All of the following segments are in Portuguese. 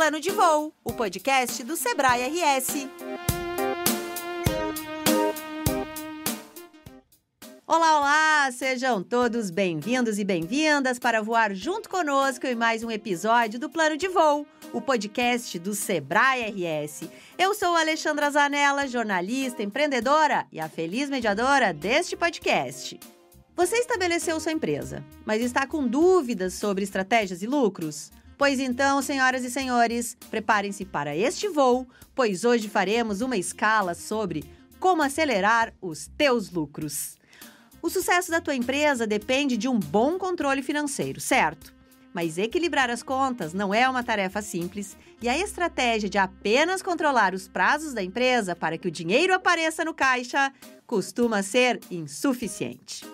Plano de Voo, o podcast do Sebrae RS. Olá, olá! Sejam todos bem-vindos e bem-vindas para voar junto conosco em mais um episódio do Plano de Voo, o podcast do Sebrae RS. Eu sou Alexandra Zanella, jornalista, empreendedora e a feliz mediadora deste podcast. Você estabeleceu sua empresa, mas está com dúvidas sobre estratégias e lucros? Pois então, senhoras e senhores, preparem-se para este voo, pois hoje faremos uma escala sobre como acelerar os teus lucros. O sucesso da tua empresa depende de um bom controle financeiro, certo? Mas equilibrar as contas não é uma tarefa simples e a estratégia de apenas controlar os prazos da empresa para que o dinheiro apareça no caixa costuma ser insuficiente.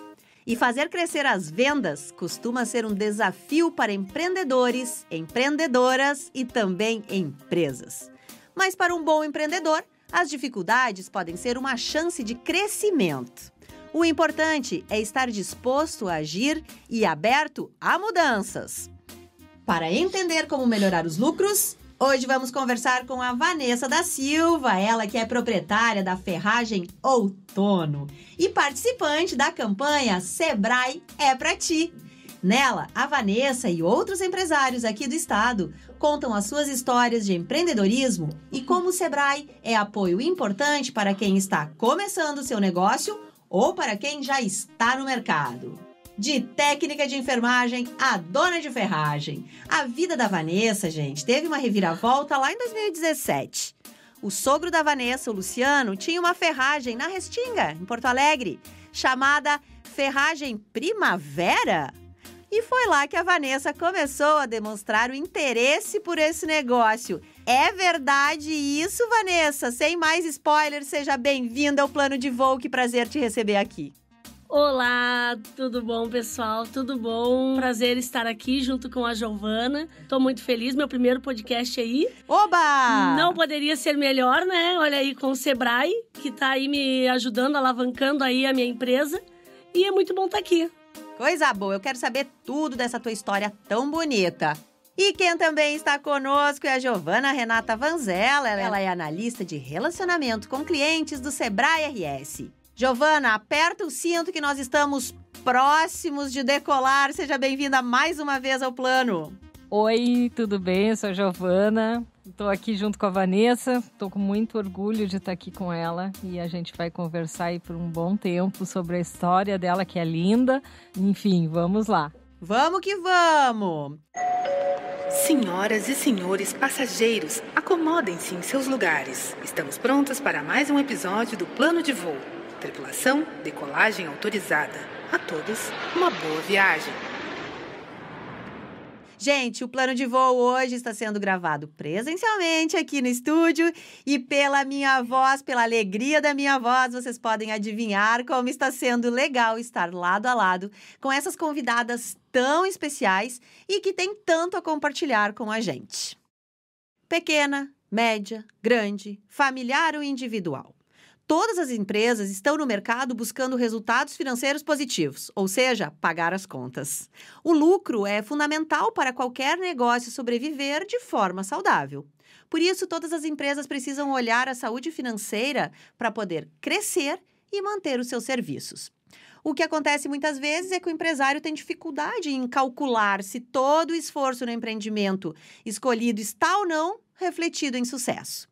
E fazer crescer as vendas costuma ser um desafio para empreendedores, empreendedoras e também empresas. Mas para um bom empreendedor, as dificuldades podem ser uma chance de crescimento. O importante é estar disposto a agir e aberto a mudanças. Para entender como melhorar os lucros, Hoje vamos conversar com a Vanessa da Silva, ela que é proprietária da Ferragem Outono e participante da campanha Sebrae é para ti. Nela, a Vanessa e outros empresários aqui do estado contam as suas histórias de empreendedorismo e como o Sebrae é apoio importante para quem está começando seu negócio ou para quem já está no mercado de técnica de enfermagem a dona de ferragem. A vida da Vanessa, gente, teve uma reviravolta lá em 2017. O sogro da Vanessa, o Luciano, tinha uma ferragem na Restinga, em Porto Alegre, chamada Ferragem Primavera. E foi lá que a Vanessa começou a demonstrar o interesse por esse negócio. É verdade isso, Vanessa? Sem mais spoilers, seja bem-vinda ao Plano de Voo. Que prazer te receber aqui. Olá, tudo bom, pessoal? Tudo bom? Prazer estar aqui junto com a Giovana. Tô muito feliz, meu primeiro podcast aí. Oba! Não poderia ser melhor, né? Olha aí com o Sebrae, que tá aí me ajudando, alavancando aí a minha empresa. E é muito bom estar tá aqui. Coisa boa, eu quero saber tudo dessa tua história tão bonita. E quem também está conosco é a Giovana Renata Vanzella. Ela é analista de relacionamento com clientes do Sebrae RS. Giovana, aperta o cinto que nós estamos próximos de decolar. Seja bem-vinda mais uma vez ao plano. Oi, tudo bem? Eu sou a Giovana. Estou aqui junto com a Vanessa. Estou com muito orgulho de estar tá aqui com ela e a gente vai conversar aí por um bom tempo sobre a história dela, que é linda. Enfim, vamos lá. Vamos que vamos! Senhoras e senhores passageiros, acomodem-se em seus lugares. Estamos prontos para mais um episódio do Plano de Voo. Tripulação, decolagem autorizada. A todos, uma boa viagem. Gente, o plano de voo hoje está sendo gravado presencialmente aqui no estúdio e pela minha voz, pela alegria da minha voz, vocês podem adivinhar como está sendo legal estar lado a lado com essas convidadas tão especiais e que têm tanto a compartilhar com a gente. Pequena, média, grande, familiar ou individual. Todas as empresas estão no mercado buscando resultados financeiros positivos, ou seja, pagar as contas. O lucro é fundamental para qualquer negócio sobreviver de forma saudável. Por isso, todas as empresas precisam olhar a saúde financeira para poder crescer e manter os seus serviços. O que acontece muitas vezes é que o empresário tem dificuldade em calcular se todo o esforço no empreendimento escolhido está ou não refletido em sucesso.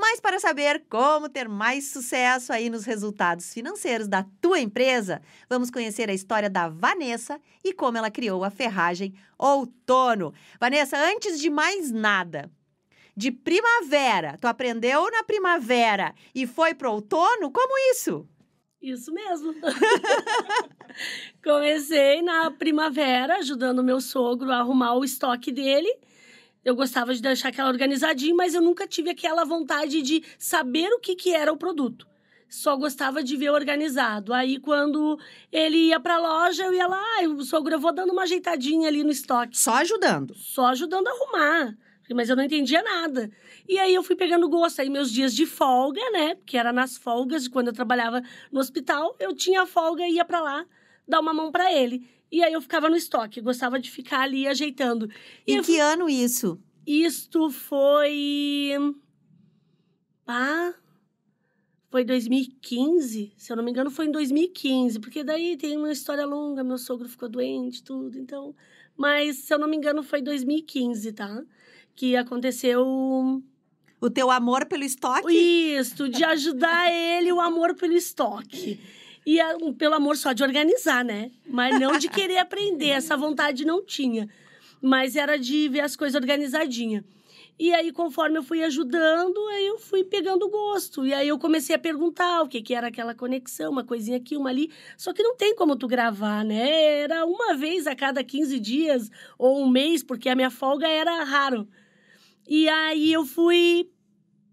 Mas para saber como ter mais sucesso aí nos resultados financeiros da tua empresa, vamos conhecer a história da Vanessa e como ela criou a ferragem Outono. Vanessa, antes de mais nada, de primavera, tu aprendeu na primavera e foi pro outono? Como isso? Isso mesmo. Comecei na primavera ajudando meu sogro a arrumar o estoque dele eu gostava de deixar aquela organizadinha, mas eu nunca tive aquela vontade de saber o que, que era o produto. Só gostava de ver organizado. Aí, quando ele ia pra loja, eu ia lá, ah, eu, sogro, eu vou dando uma ajeitadinha ali no estoque. Só ajudando? Só ajudando a arrumar. Mas eu não entendia nada. E aí eu fui pegando gosto. Aí meus dias de folga, né? Que era nas folgas, quando eu trabalhava no hospital, eu tinha folga e ia para lá dar uma mão para ele. E aí eu ficava no estoque, gostava de ficar ali ajeitando. E em que ano isso? Isto foi. Ah, foi 2015, se eu não me engano, foi em 2015, porque daí tem uma história longa, meu sogro ficou doente, tudo, então. Mas, se eu não me engano, foi 2015, tá? Que aconteceu. O teu amor pelo estoque? Isso, de ajudar ele, o amor pelo estoque. E é pelo amor só de organizar, né? Mas não de querer aprender, essa vontade não tinha. Mas era de ver as coisas organizadinha. E aí, conforme eu fui ajudando, aí eu fui pegando gosto. E aí eu comecei a perguntar o que, que era aquela conexão, uma coisinha aqui, uma ali. Só que não tem como tu gravar, né? Era uma vez a cada 15 dias ou um mês, porque a minha folga era raro. E aí eu fui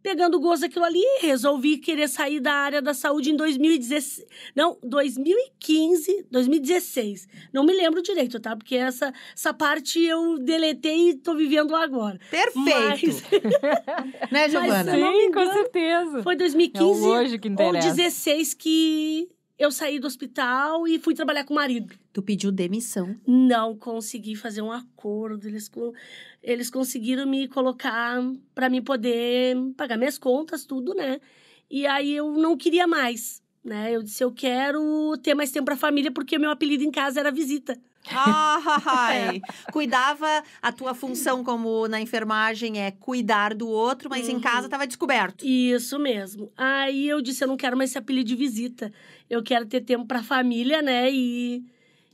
pegando gozo daquilo ali, resolvi querer sair da área da saúde em 2016. Não, 2015, 2016. Não me lembro direito, tá? Porque essa, essa parte eu deletei e tô vivendo agora. Perfeito! Mas... né, Giovana? Mas, Sim, engano, com certeza. Foi 2015 é hoje que ou 16 que eu saí do hospital e fui trabalhar com o marido. Tu pediu demissão? Não consegui fazer um acordo. Eles, eles conseguiram me colocar para me poder pagar minhas contas, tudo, né? E aí eu não queria mais, né? Eu disse eu quero ter mais tempo para a família porque meu apelido em casa era visita. Ah, é. Ai, cuidava, a tua função como na enfermagem é cuidar do outro, mas uhum. em casa estava uhum. descoberto. Isso mesmo. Aí eu disse, eu não quero mais esse apelido de visita. Eu quero ter tempo para a família, né? E,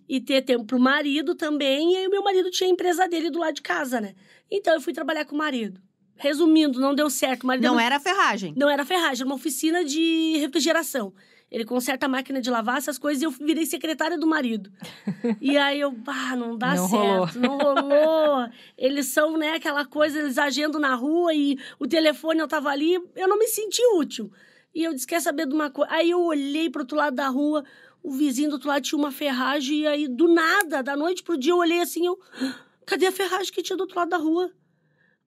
e ter tempo para o marido também. E aí o meu marido tinha a empresa dele do lado de casa, né? Então eu fui trabalhar com o marido. Resumindo, não deu certo. O marido não era ferragem. Não era ferragem, era uma oficina de refrigeração. Ele conserta a máquina de lavar, essas coisas, e eu virei secretária do marido. e aí eu, ah, não dá não certo, rolou. não rolou. Eles são, né, aquela coisa, eles agendam na rua e o telefone eu tava ali, eu não me senti útil. E eu disse, quer saber de uma coisa? Aí eu olhei pro outro lado da rua, o vizinho do outro lado tinha uma ferragem, e aí, do nada, da noite pro dia, eu olhei assim, eu, ah, cadê a ferragem que tinha do outro lado da rua?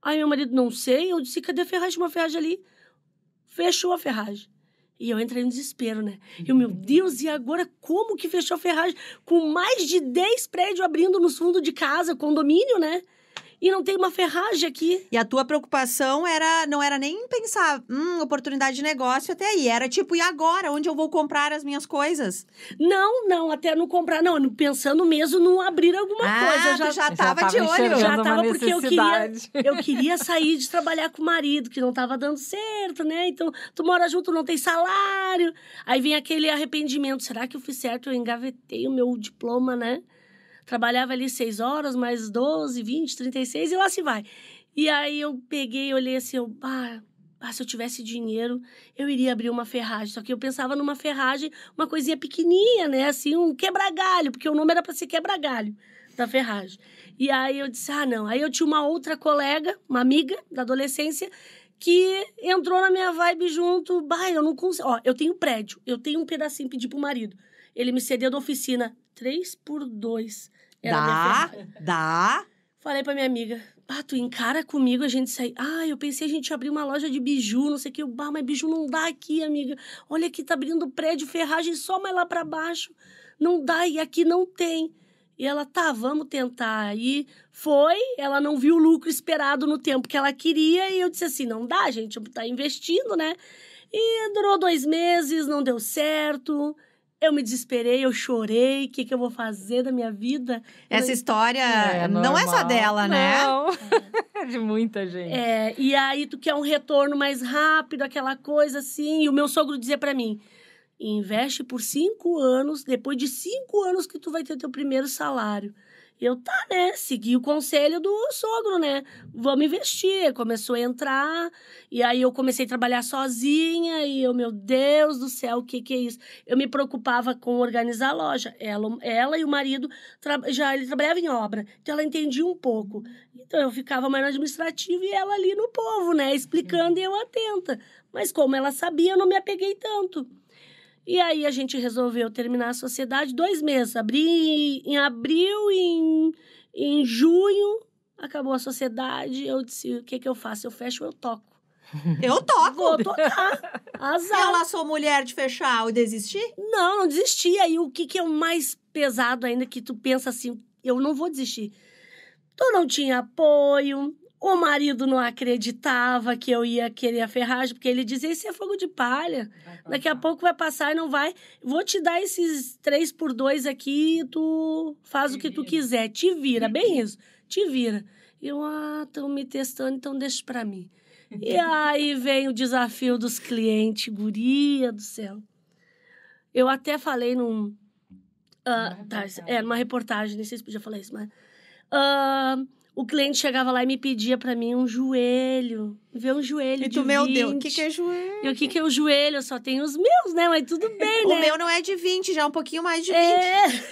Aí meu marido, não sei, eu disse, cadê a ferragem? Uma ferragem ali. Fechou a ferragem. E eu entrei no desespero, né? Eu, meu Deus, e agora como que fechou a ferragem? Com mais de 10 prédios abrindo no fundo de casa, condomínio, né? e não tem uma ferragem aqui. E a tua preocupação era não era nem pensar, hum, oportunidade de negócio até aí. Era tipo, e agora? Onde eu vou comprar as minhas coisas? Não, não, até não comprar, não. Pensando mesmo no abrir alguma ah, coisa. Eu já, já tava, já tava de olho. Já tava porque eu queria, eu queria sair de trabalhar com o marido, que não tava dando certo, né? Então, tu mora junto, não tem salário. Aí vem aquele arrependimento. Será que eu fiz certo? Eu engavetei o meu diploma, né? trabalhava ali seis horas, mais 12, 20, 36 e lá se vai. E aí eu peguei, olhei assim, eu, ah, ah, se eu tivesse dinheiro, eu iria abrir uma ferragem. Só que eu pensava numa ferragem, uma coisinha pequenininha, né? Assim, um quebra-galho, porque o nome era para ser quebra-galho da ferragem. E aí eu disse, ah, não. Aí eu tinha uma outra colega, uma amiga da adolescência, que entrou na minha vibe junto. Bah, eu não consigo. Ó, eu tenho um prédio, eu tenho um pedacinho, pedi pro marido. Ele me cedeu da oficina, três por dois dá, dá. Falei pra minha amiga, ah, tu encara comigo a gente sair. Ah, eu pensei a gente abrir uma loja de biju, não sei o que. Eu, bah, mas biju não dá aqui, amiga. Olha aqui, tá abrindo prédio, ferragem só mais lá para baixo. Não dá, e aqui não tem. E ela, tá, vamos tentar. aí foi, ela não viu o lucro esperado no tempo que ela queria. E eu disse assim, não dá, gente, tá investindo, né? E durou dois meses, não deu certo eu me desesperei, eu chorei, o que, que eu vou fazer da minha vida? Essa eu... história é, é, não é só dela, né? Não. É. de muita gente. É, e aí tu quer um retorno mais rápido, aquela coisa assim. E o meu sogro dizia para mim: investe por cinco anos, depois de cinco anos que tu vai ter teu primeiro salário. Eu, tá, né? Segui o conselho do sogro, né? Vamos investir. Começou a entrar, e aí eu comecei a trabalhar sozinha, e eu, meu Deus do céu, o que que é isso? Eu me preocupava com organizar a loja. Ela, ela e o marido, já ele trabalhava em obra, então ela entendia um pouco. Então eu ficava mais no administrativo e ela ali no povo, né? Explicando e eu atenta. Mas como ela sabia, eu não me apeguei tanto. E aí a gente resolveu terminar a sociedade dois meses. Abri em abril e em, em junho acabou a sociedade. Eu disse: o que, que eu faço? Eu fecho, eu toco. Eu toco. Vou tocar. Azar. Eu sou mulher de fechar ou desistir? Não, não desisti. Aí o que, que é o mais pesado ainda que tu pensa assim, eu não vou desistir. Tu então, não tinha apoio, o marido não acreditava que eu ia querer a ferragem, porque ele dizia: Isso é fogo de palha. Daqui a pouco vai passar e não vai. Vou te dar esses três por dois aqui tu faz o que tu quiser. Te vira, bem uhum. isso. Te vira. Eu, ah, estão me testando, então deixa pra mim. E aí vem o desafio dos clientes, guria do céu. Eu até falei num. Uh, tá, é, numa reportagem, nem sei se podia falar isso, mas. Uh, o cliente chegava lá e me pedia para mim um joelho. Ver um joelho e de tu, 20. meu Deus, o que, que é joelho? E o que, que é o joelho? Eu só tenho os meus, né? Mas tudo bem, né? o meu não é de 20, já é um pouquinho mais de 20. É.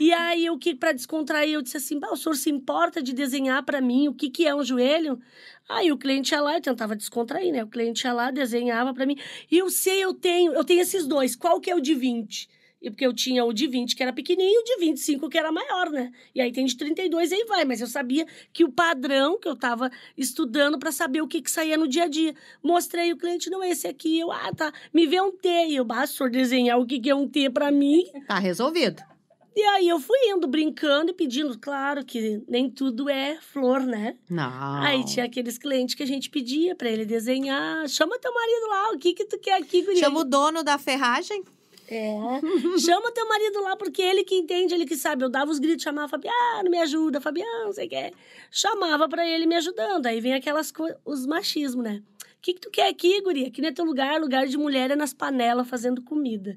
e aí, o que para descontrair, eu disse assim: o senhor se importa de desenhar para mim o que, que é um joelho? Aí o cliente ia lá e tentava descontrair, né? O cliente ia lá, desenhava para mim. E eu sei, eu tenho, eu tenho esses dois. Qual que é o de 20? E porque eu tinha o de 20 que era pequenininho, o de 25 que era maior, né? E aí tem de 32 aí vai, mas eu sabia que o padrão que eu estava estudando para saber o que que saía no dia a dia. Mostrei o cliente, não esse aqui, eu, ah, tá, me vê um T, e eu basta desenhar o que que é um T para mim. Tá resolvido. E aí eu fui indo, brincando e pedindo. Claro que nem tudo é flor, né? Não. Aí tinha aqueles clientes que a gente pedia para ele desenhar. Chama teu marido lá, o que que tu quer aqui, guria? Chama o dono da ferragem? É. Chama teu marido lá, porque ele que entende, ele que sabe. Eu dava os gritos, chamava Fabiano, me ajuda, Fabiano, não sei o que. Chamava para ele me ajudando. Aí vem aquelas coisas, os machismo, né? O que, que tu quer aqui, guria? Aqui não é teu lugar, lugar de mulher é nas panelas fazendo comida.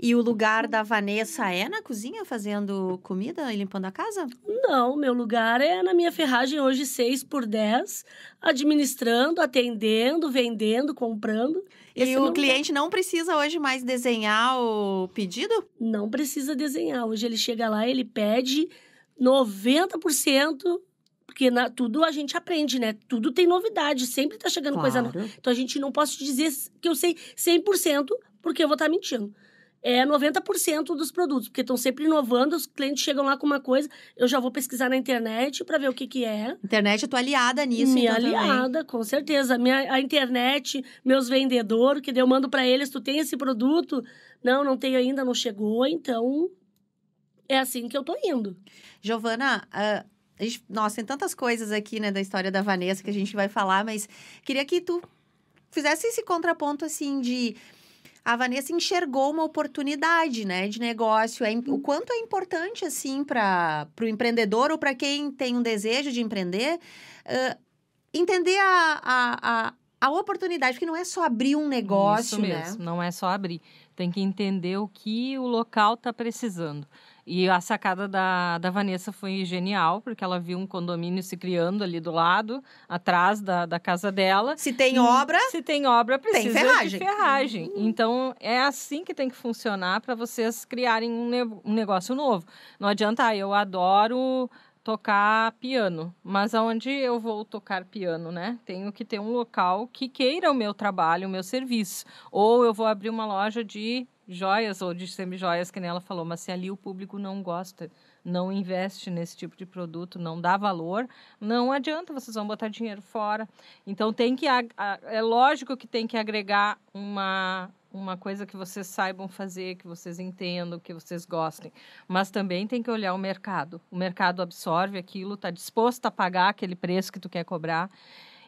E o lugar da Vanessa é na cozinha fazendo comida e limpando a casa? Não, meu lugar é na minha ferragem hoje 6 por 10, administrando, atendendo, vendendo, comprando. Esse e o cliente não precisa hoje mais desenhar o pedido? Não precisa desenhar. Hoje ele chega lá, ele pede 90%, porque na, tudo a gente aprende, né? Tudo tem novidade, sempre tá chegando claro. coisa nova. Então a gente não posso te dizer que eu sei 100%, porque eu vou estar tá mentindo é 90% dos produtos, porque estão sempre inovando, os clientes chegam lá com uma coisa, eu já vou pesquisar na internet para ver o que que é. Internet, eu tô aliada nisso. Minha então, aliada, também. com certeza. Minha, a internet, meus vendedores, que eu mando para eles, tu tem esse produto? Não, não tenho ainda, não chegou, então é assim que eu tô indo. Giovana, uh, gente, nossa, tem tantas coisas aqui, né, da história da Vanessa que a gente vai falar, mas queria que tu fizesse esse contraponto, assim, de a Vanessa enxergou uma oportunidade, né, de negócio. É, o uhum. quanto é importante, assim, para o empreendedor ou para quem tem um desejo de empreender, uh, entender a, a, a, a, oportunidade, porque não é só abrir um negócio, Isso né? mesmo, né? não é só abrir. Tem que entender o que o local está precisando. E a sacada da, da Vanessa foi genial, porque ela viu um condomínio se criando ali do lado, atrás da, da casa dela. Se tem obra. Se tem obra, precisa tem ferragem. de ferragem. Então, é assim que tem que funcionar para vocês criarem um, ne um negócio novo. Não adianta, ah, eu adoro tocar piano, mas aonde eu vou tocar piano, né? Tenho que ter um local que queira o meu trabalho, o meu serviço. Ou eu vou abrir uma loja de joias ou de semijoias, que nem ela falou, mas se ali o público não gosta, não investe nesse tipo de produto, não dá valor, não adianta, vocês vão botar dinheiro fora. Então tem que é lógico que tem que agregar uma uma coisa que vocês saibam fazer, que vocês entendam, que vocês gostem, mas também tem que olhar o mercado. O mercado absorve aquilo, está disposto a pagar aquele preço que tu quer cobrar.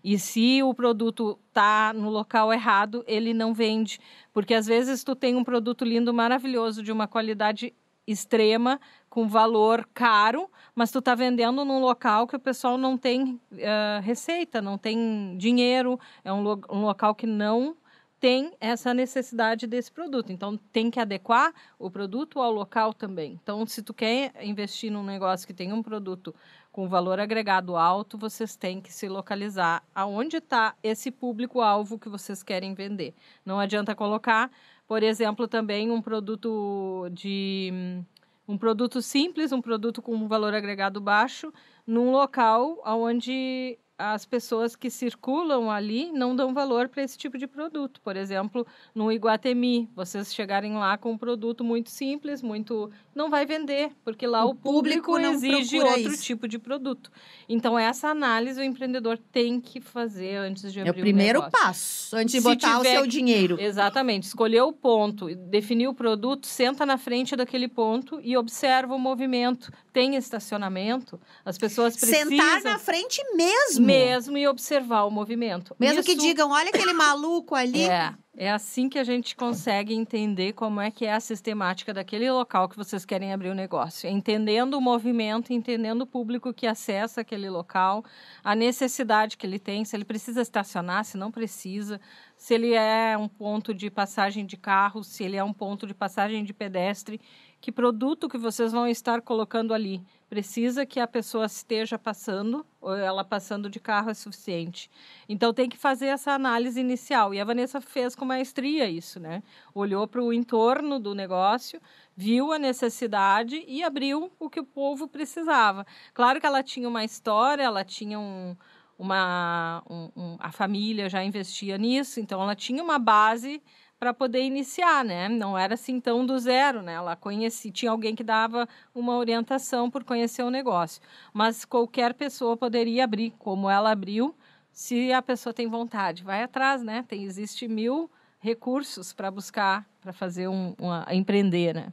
E se o produto está no local errado, ele não vende, porque às vezes tu tem um produto lindo, maravilhoso, de uma qualidade extrema, com valor caro, mas tu está vendendo num local que o pessoal não tem uh, receita, não tem dinheiro, é um, lo um local que não tem essa necessidade desse produto. Então tem que adequar o produto ao local também. Então se tu quer investir num negócio que tem um produto com valor agregado alto, vocês têm que se localizar aonde está esse público-alvo que vocês querem vender. Não adianta colocar, por exemplo, também um produto de um produto simples, um produto com valor agregado baixo, num local onde as pessoas que circulam ali não dão valor para esse tipo de produto. Por exemplo, no Iguatemi, vocês chegarem lá com um produto muito simples, muito não vai vender, porque lá o, o público, público exige outro isso. tipo de produto. Então essa análise o empreendedor tem que fazer antes de abrir é o primeiro passo, antes de botar tiver... o seu dinheiro. Exatamente, escolher o ponto, definir o produto, senta na frente daquele ponto e observa o movimento. Tem estacionamento? As pessoas precisam Sentar na frente mesmo mesmo e observar o movimento. Mesmo Isso... que digam, olha aquele maluco ali. É. É assim que a gente consegue entender como é que é a sistemática daquele local que vocês querem abrir o negócio. Entendendo o movimento, entendendo o público que acessa aquele local, a necessidade que ele tem, se ele precisa estacionar, se não precisa, se ele é um ponto de passagem de carro, se ele é um ponto de passagem de pedestre, que produto que vocês vão estar colocando ali precisa que a pessoa esteja passando, ou ela passando de carro é suficiente. Então tem que fazer essa análise inicial. E a Vanessa fez com maestria isso, né? Olhou para o entorno do negócio, viu a necessidade e abriu o que o povo precisava. Claro que ela tinha uma história, ela tinha um, uma um, um, a família já investia nisso, então ela tinha uma base para poder iniciar, né? Não era assim tão do zero, né? Ela conhecia, tinha alguém que dava uma orientação por conhecer o negócio. Mas qualquer pessoa poderia abrir, como ela abriu, se a pessoa tem vontade. Vai atrás, né? Tem, existe mil recursos para buscar, para fazer um, uma, empreender, né?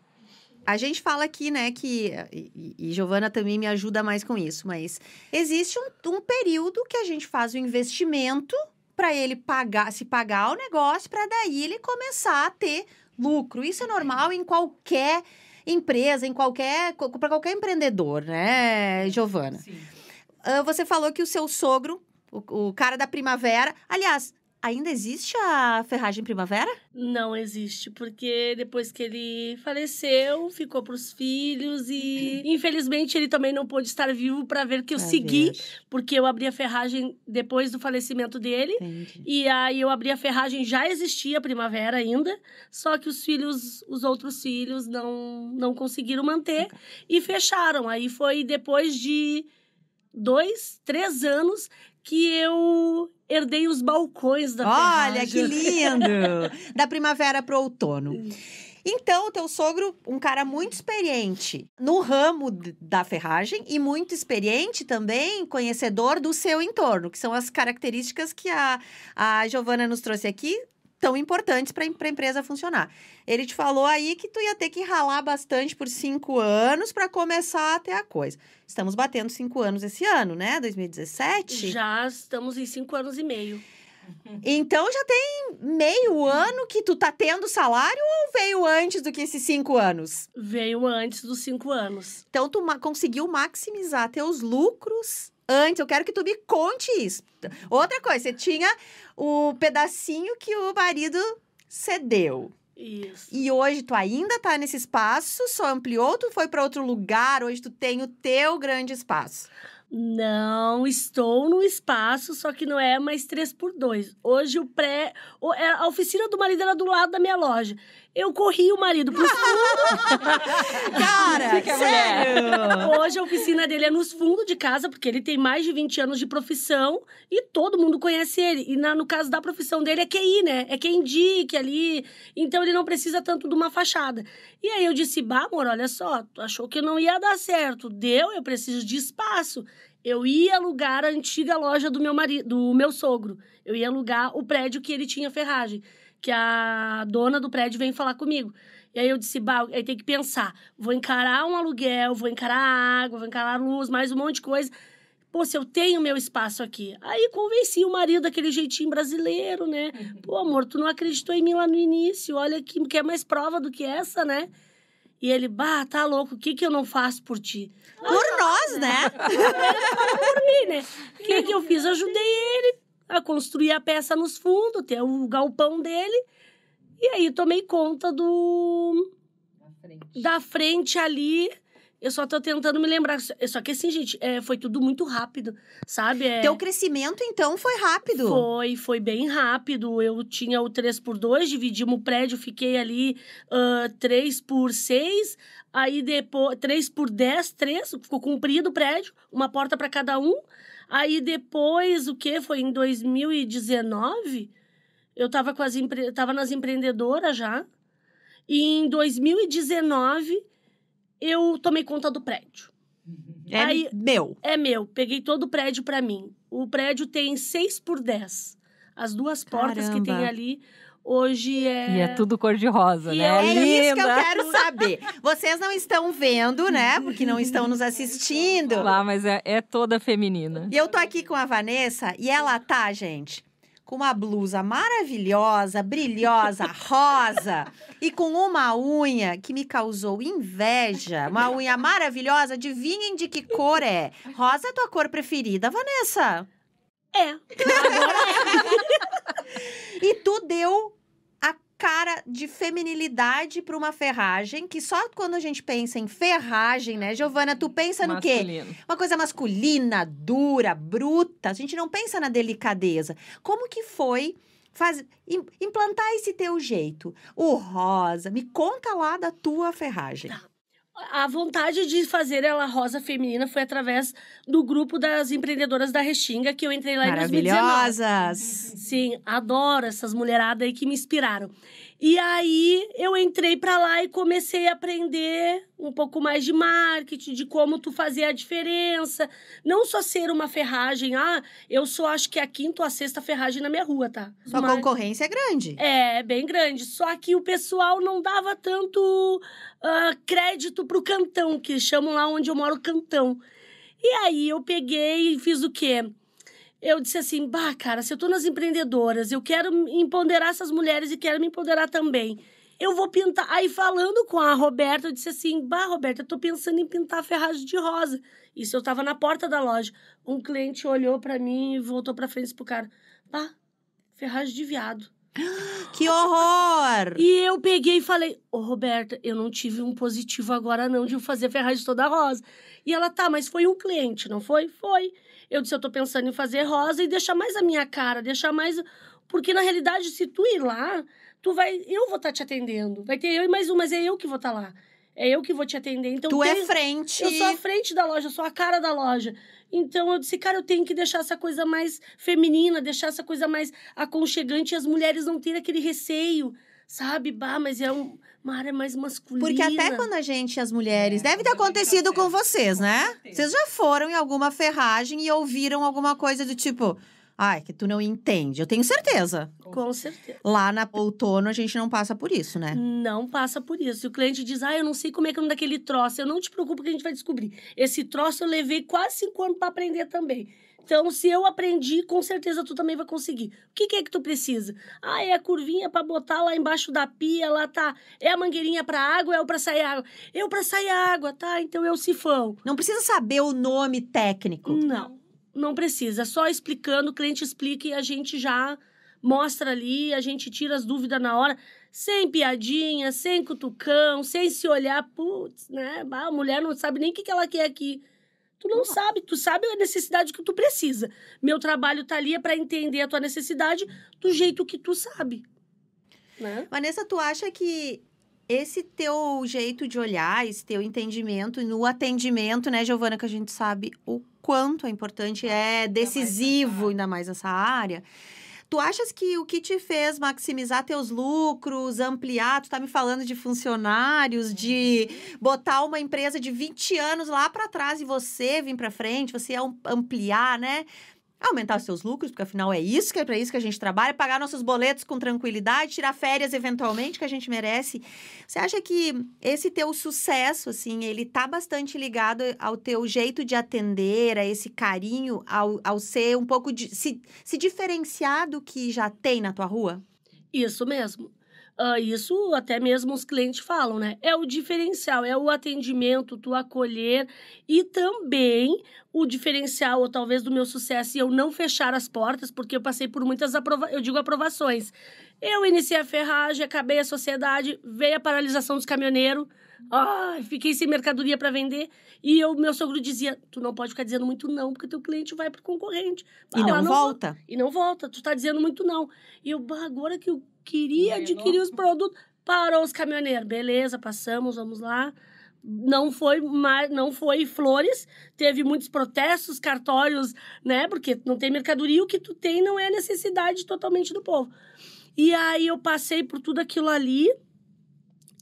A gente fala aqui, né, que. E, e Giovana também me ajuda mais com isso, mas existe um, um período que a gente faz o investimento para ele pagar, se pagar o negócio, para daí ele começar a ter lucro. Isso é normal em qualquer empresa, em qualquer para qualquer empreendedor, né, Giovana? Sim. Uh, você falou que o seu sogro, o, o cara da primavera, aliás, Ainda existe a Ferragem Primavera? Não existe, porque depois que ele faleceu, ficou para os filhos e uhum. infelizmente ele também não pôde estar vivo para ver que eu pra segui, ver. porque eu abri a Ferragem depois do falecimento dele. Entendi. E aí eu abri a Ferragem, já existia a Primavera ainda, só que os filhos, os outros filhos não não conseguiram manter okay. e fecharam. Aí foi depois de dois, três anos que eu herdei os balcões da Olha, ferragem. que lindo! da primavera para o outono. Então, o teu sogro, um cara muito experiente no ramo da ferragem e muito experiente também, conhecedor do seu entorno, que são as características que a, a Giovana nos trouxe aqui, tão importantes para a empresa funcionar. Ele te falou aí que tu ia ter que ralar bastante por cinco anos para começar a ter a coisa. Estamos batendo cinco anos esse ano, né? 2017? Já estamos em cinco anos e meio. Então já tem meio ano que tu tá tendo salário ou veio antes do que esses cinco anos? Veio antes dos cinco anos. Então tu conseguiu maximizar teus lucros antes, eu quero que tu me conte isso. Outra coisa, você tinha o pedacinho que o marido cedeu. Isso. E hoje tu ainda tá nesse espaço, só ampliou, tu foi para outro lugar, hoje tu tem o teu grande espaço. Não, estou no espaço, só que não é mais três por dois. Hoje o pré. É, a oficina do marido era do lado da minha loja eu corri o marido pro fundo. Cara, sério? Hoje a oficina dele é nos fundos de casa, porque ele tem mais de 20 anos de profissão e todo mundo conhece ele. E na, no caso da profissão dele é QI, né? É quem indique ali. Então ele não precisa tanto de uma fachada. E aí eu disse, bah, amor, olha só, tu achou que não ia dar certo. Deu, eu preciso de espaço. Eu ia alugar a antiga loja do meu marido, do meu sogro. Eu ia alugar o prédio que ele tinha ferragem que a dona do prédio vem falar comigo. E aí eu disse, bah, aí tem que pensar, vou encarar um aluguel, vou encarar água, vou encarar luz, mais um monte de coisa. Pô, se eu tenho meu espaço aqui. Aí convenci o marido daquele jeitinho brasileiro, né? Uhum. Pô, amor, tu não acreditou em mim lá no início, olha que quer é mais prova do que essa, né? E ele, bah, tá louco, o que que eu não faço por ti? Por ah, nós, né? né? por mim, né? O que que eu fiz? Ajudei ele, a construir a peça nos fundos, ter o galpão dele. E aí tomei conta do. Da frente, da frente ali. Eu só tô tentando me lembrar. Só que assim, gente, é, foi tudo muito rápido, sabe? É... Teu crescimento, então, foi rápido? Foi, foi bem rápido. Eu tinha o 3 por 2 dividimos o prédio, fiquei ali uh, 3 por 6 aí depois 3 por 10, 3, ficou comprido o prédio, uma porta para cada um. Aí depois, o que? Foi em 2019, eu estava com as empre... tava nas empreendedoras já. E em 2019, eu tomei conta do prédio. É Aí, meu. É meu. Peguei todo o prédio para mim. O prédio tem 6 por 10. As duas Caramba. portas que tem ali Hoje é. E é tudo cor-de-rosa, né? É, é isso que eu quero saber. Vocês não estão vendo, né? Porque não estão nos assistindo. Lá, mas é, é toda feminina. E eu tô aqui com a Vanessa e ela tá, gente, com uma blusa maravilhosa, brilhosa, rosa e com uma unha que me causou inveja. Uma unha maravilhosa. Adivinhem de que cor é? Rosa é a tua cor preferida, Vanessa? É. Agora é. e tu deu a cara de feminilidade para uma ferragem, que só quando a gente pensa em ferragem, né, Giovana, tu pensa Masculino. no quê? Uma coisa masculina, dura, bruta. A gente não pensa na delicadeza. Como que foi faz, implantar esse teu jeito? O rosa, me conta lá da tua ferragem. Tá a vontade de fazer ela rosa feminina foi através do grupo das empreendedoras da Restinga, que eu entrei lá em 2019. Maravilhosas! Sim, adoro essas mulheradas aí que me inspiraram. E aí eu entrei para lá e comecei a aprender um pouco mais de marketing, de como tu fazer a diferença, não só ser uma ferragem, ah, eu sou acho que é a quinta ou a sexta ferragem na minha rua, tá? Sua Mas... concorrência é grande. É, bem grande, só que o pessoal não dava tanto uh, crédito pro cantão, que chamam lá onde eu moro cantão. E aí eu peguei e fiz o quê? eu disse assim, bah, cara, se eu tô nas empreendedoras, eu quero empoderar essas mulheres e quero me empoderar também. Eu vou pintar. Aí, falando com a Roberta, eu disse assim, bah, Roberta, eu tô pensando em pintar ferragem de rosa. Isso eu tava na porta da loja. Um cliente olhou para mim e voltou pra frente pro cara, bah, ferragem de viado. Que horror! E eu peguei e falei: Ô, oh, Roberta, eu não tive um positivo agora, não, de fazer ferragem toda rosa. E ela, tá, mas foi um cliente, não foi? Foi. Eu disse, eu tô pensando em fazer rosa e deixar mais a minha cara, deixar mais. Porque na realidade, se tu ir lá, tu vai. Eu vou estar tá te atendendo. Vai ter eu e mais um, mas é eu que vou estar tá lá. É eu que vou te atender. Então, tu é tem... é frente. Eu sou a frente da loja, eu sou a cara da loja. Então eu disse, cara, eu tenho que deixar essa coisa mais feminina, deixar essa coisa mais aconchegante e as mulheres não terem aquele receio, sabe? Bah, mas é um uma área mais masculina. Porque até quando a gente, as mulheres, é, deve ter acontecido com vocês, né? Vocês já foram em alguma ferragem e ouviram alguma coisa do tipo. Ai, que tu não entende. Eu tenho certeza. Com certeza. Lá na outono a gente não passa por isso, né? Não passa por isso. E o cliente diz: Ah, eu não sei como é que é o daquele troço. Eu não te preocupo que a gente vai descobrir. Esse troço eu levei quase cinco anos para aprender também. Então, se eu aprendi, com certeza tu também vai conseguir. O que, que é que tu precisa? Ah, é a curvinha para botar lá embaixo da pia, lá tá. É a mangueirinha para água, é o para sair água. Eu é para sair água, tá? Então é o sifão. Não precisa saber o nome técnico. Não, não precisa. Só explicando, o cliente explica e a gente já mostra ali, a gente tira as dúvidas na hora, sem piadinha, sem cutucão, sem se olhar, putz, né? A mulher não sabe nem o que ela quer aqui. Tu não sabe, tu sabe a necessidade que tu precisa. Meu trabalho tá ali é para entender a tua necessidade do jeito que tu sabe. Né? Vanessa, tu acha que esse teu jeito de olhar, esse teu entendimento no atendimento, né, Giovana, que a gente sabe o quanto é importante, ah, é decisivo, ainda mais nessa área. Ainda mais nessa área Tu achas que o que te fez maximizar teus lucros, ampliar, tu tá me falando de funcionários, de uhum. botar uma empresa de 20 anos lá para trás e você vir para frente, você ampliar, né? aumentar os seus lucros, porque afinal é isso que é para isso que a gente trabalha, pagar nossos boletos com tranquilidade, tirar férias eventualmente que a gente merece. Você acha que esse teu sucesso, assim, ele tá bastante ligado ao teu jeito de atender, a esse carinho, ao, ao ser um pouco de se, se diferenciar do que já tem na tua rua? Isso mesmo. Uh, isso até mesmo os clientes falam, né? É o diferencial, é o atendimento, tu acolher e também o diferencial, ou talvez do meu sucesso, e eu não fechar as portas, porque eu passei por muitas, aprova eu digo, aprovações. Eu iniciei a ferragem, acabei a sociedade, veio a paralisação dos caminhoneiros, fiquei sem mercadoria para vender. E o meu sogro dizia: Tu não pode ficar dizendo muito não, porque teu cliente vai pro concorrente. e ah, não, não volta. volta. E não volta, tu tá dizendo muito não. E eu, agora que o queria né, adquirir os produtos. Parou os caminhoneiros. Beleza, passamos, vamos lá. Não foi, mais, não foi flores, teve muitos protestos, cartórios, né? Porque não tem mercadoria, o que tu tem não é necessidade totalmente do povo. E aí eu passei por tudo aquilo ali.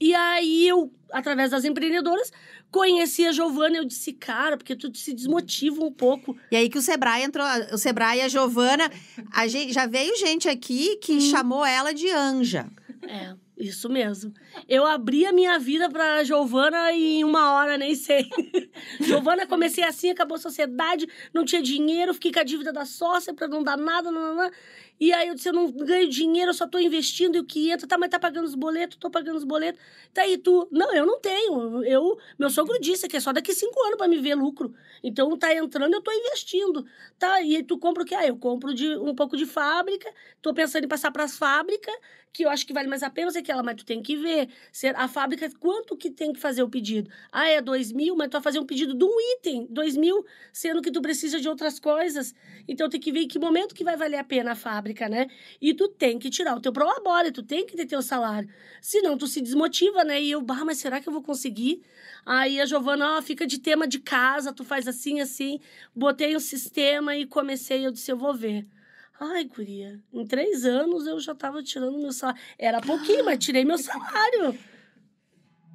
E aí eu, através das empreendedoras, conheci a Giovana, eu disse, cara, porque tudo se desmotiva um pouco. E aí que o Sebrae entrou, o Sebrae e a Giovana, a gente, já veio gente aqui que hum. chamou ela de anja. É, isso mesmo. Eu abri a minha vida pra Giovana em uma hora, nem sei. Giovana, comecei assim, acabou a sociedade, não tinha dinheiro, fiquei com a dívida da sócia pra não dar nada, não. E aí eu disse, eu não ganho dinheiro, eu só tô investindo e o que entra, tá, mas tá pagando os boletos, tô pagando os boletos. Tá aí tu, não, eu não tenho. Eu, meu sogro disse que é só daqui cinco anos para me ver lucro. Então tá entrando, eu tô investindo. Tá, e aí tu compra o que? Ah, eu compro de um pouco de fábrica, tô pensando em passar para as fábricas, que eu acho que vale mais a pena, sei que ela, mas tu tem que ver ser A fábrica, quanto que tem que fazer o pedido? Ah, é dois mil, mas tu vai fazer um pedido de um item, dois mil, sendo que tu precisa de outras coisas. Então tem que ver em que momento que vai valer a pena a fábrica, né? E tu tem que tirar o teu prolabore, tu tem que ter teu salário. Senão tu se desmotiva, né? E eu, bah, mas será que eu vou conseguir? Aí a Giovana, ó, fica de tema de casa, tu faz assim, assim. Botei um sistema e comecei, eu disse, eu vou ver. Ai, guria, em três anos eu já tava tirando meu salário. Era pouquinho, mas tirei meu salário.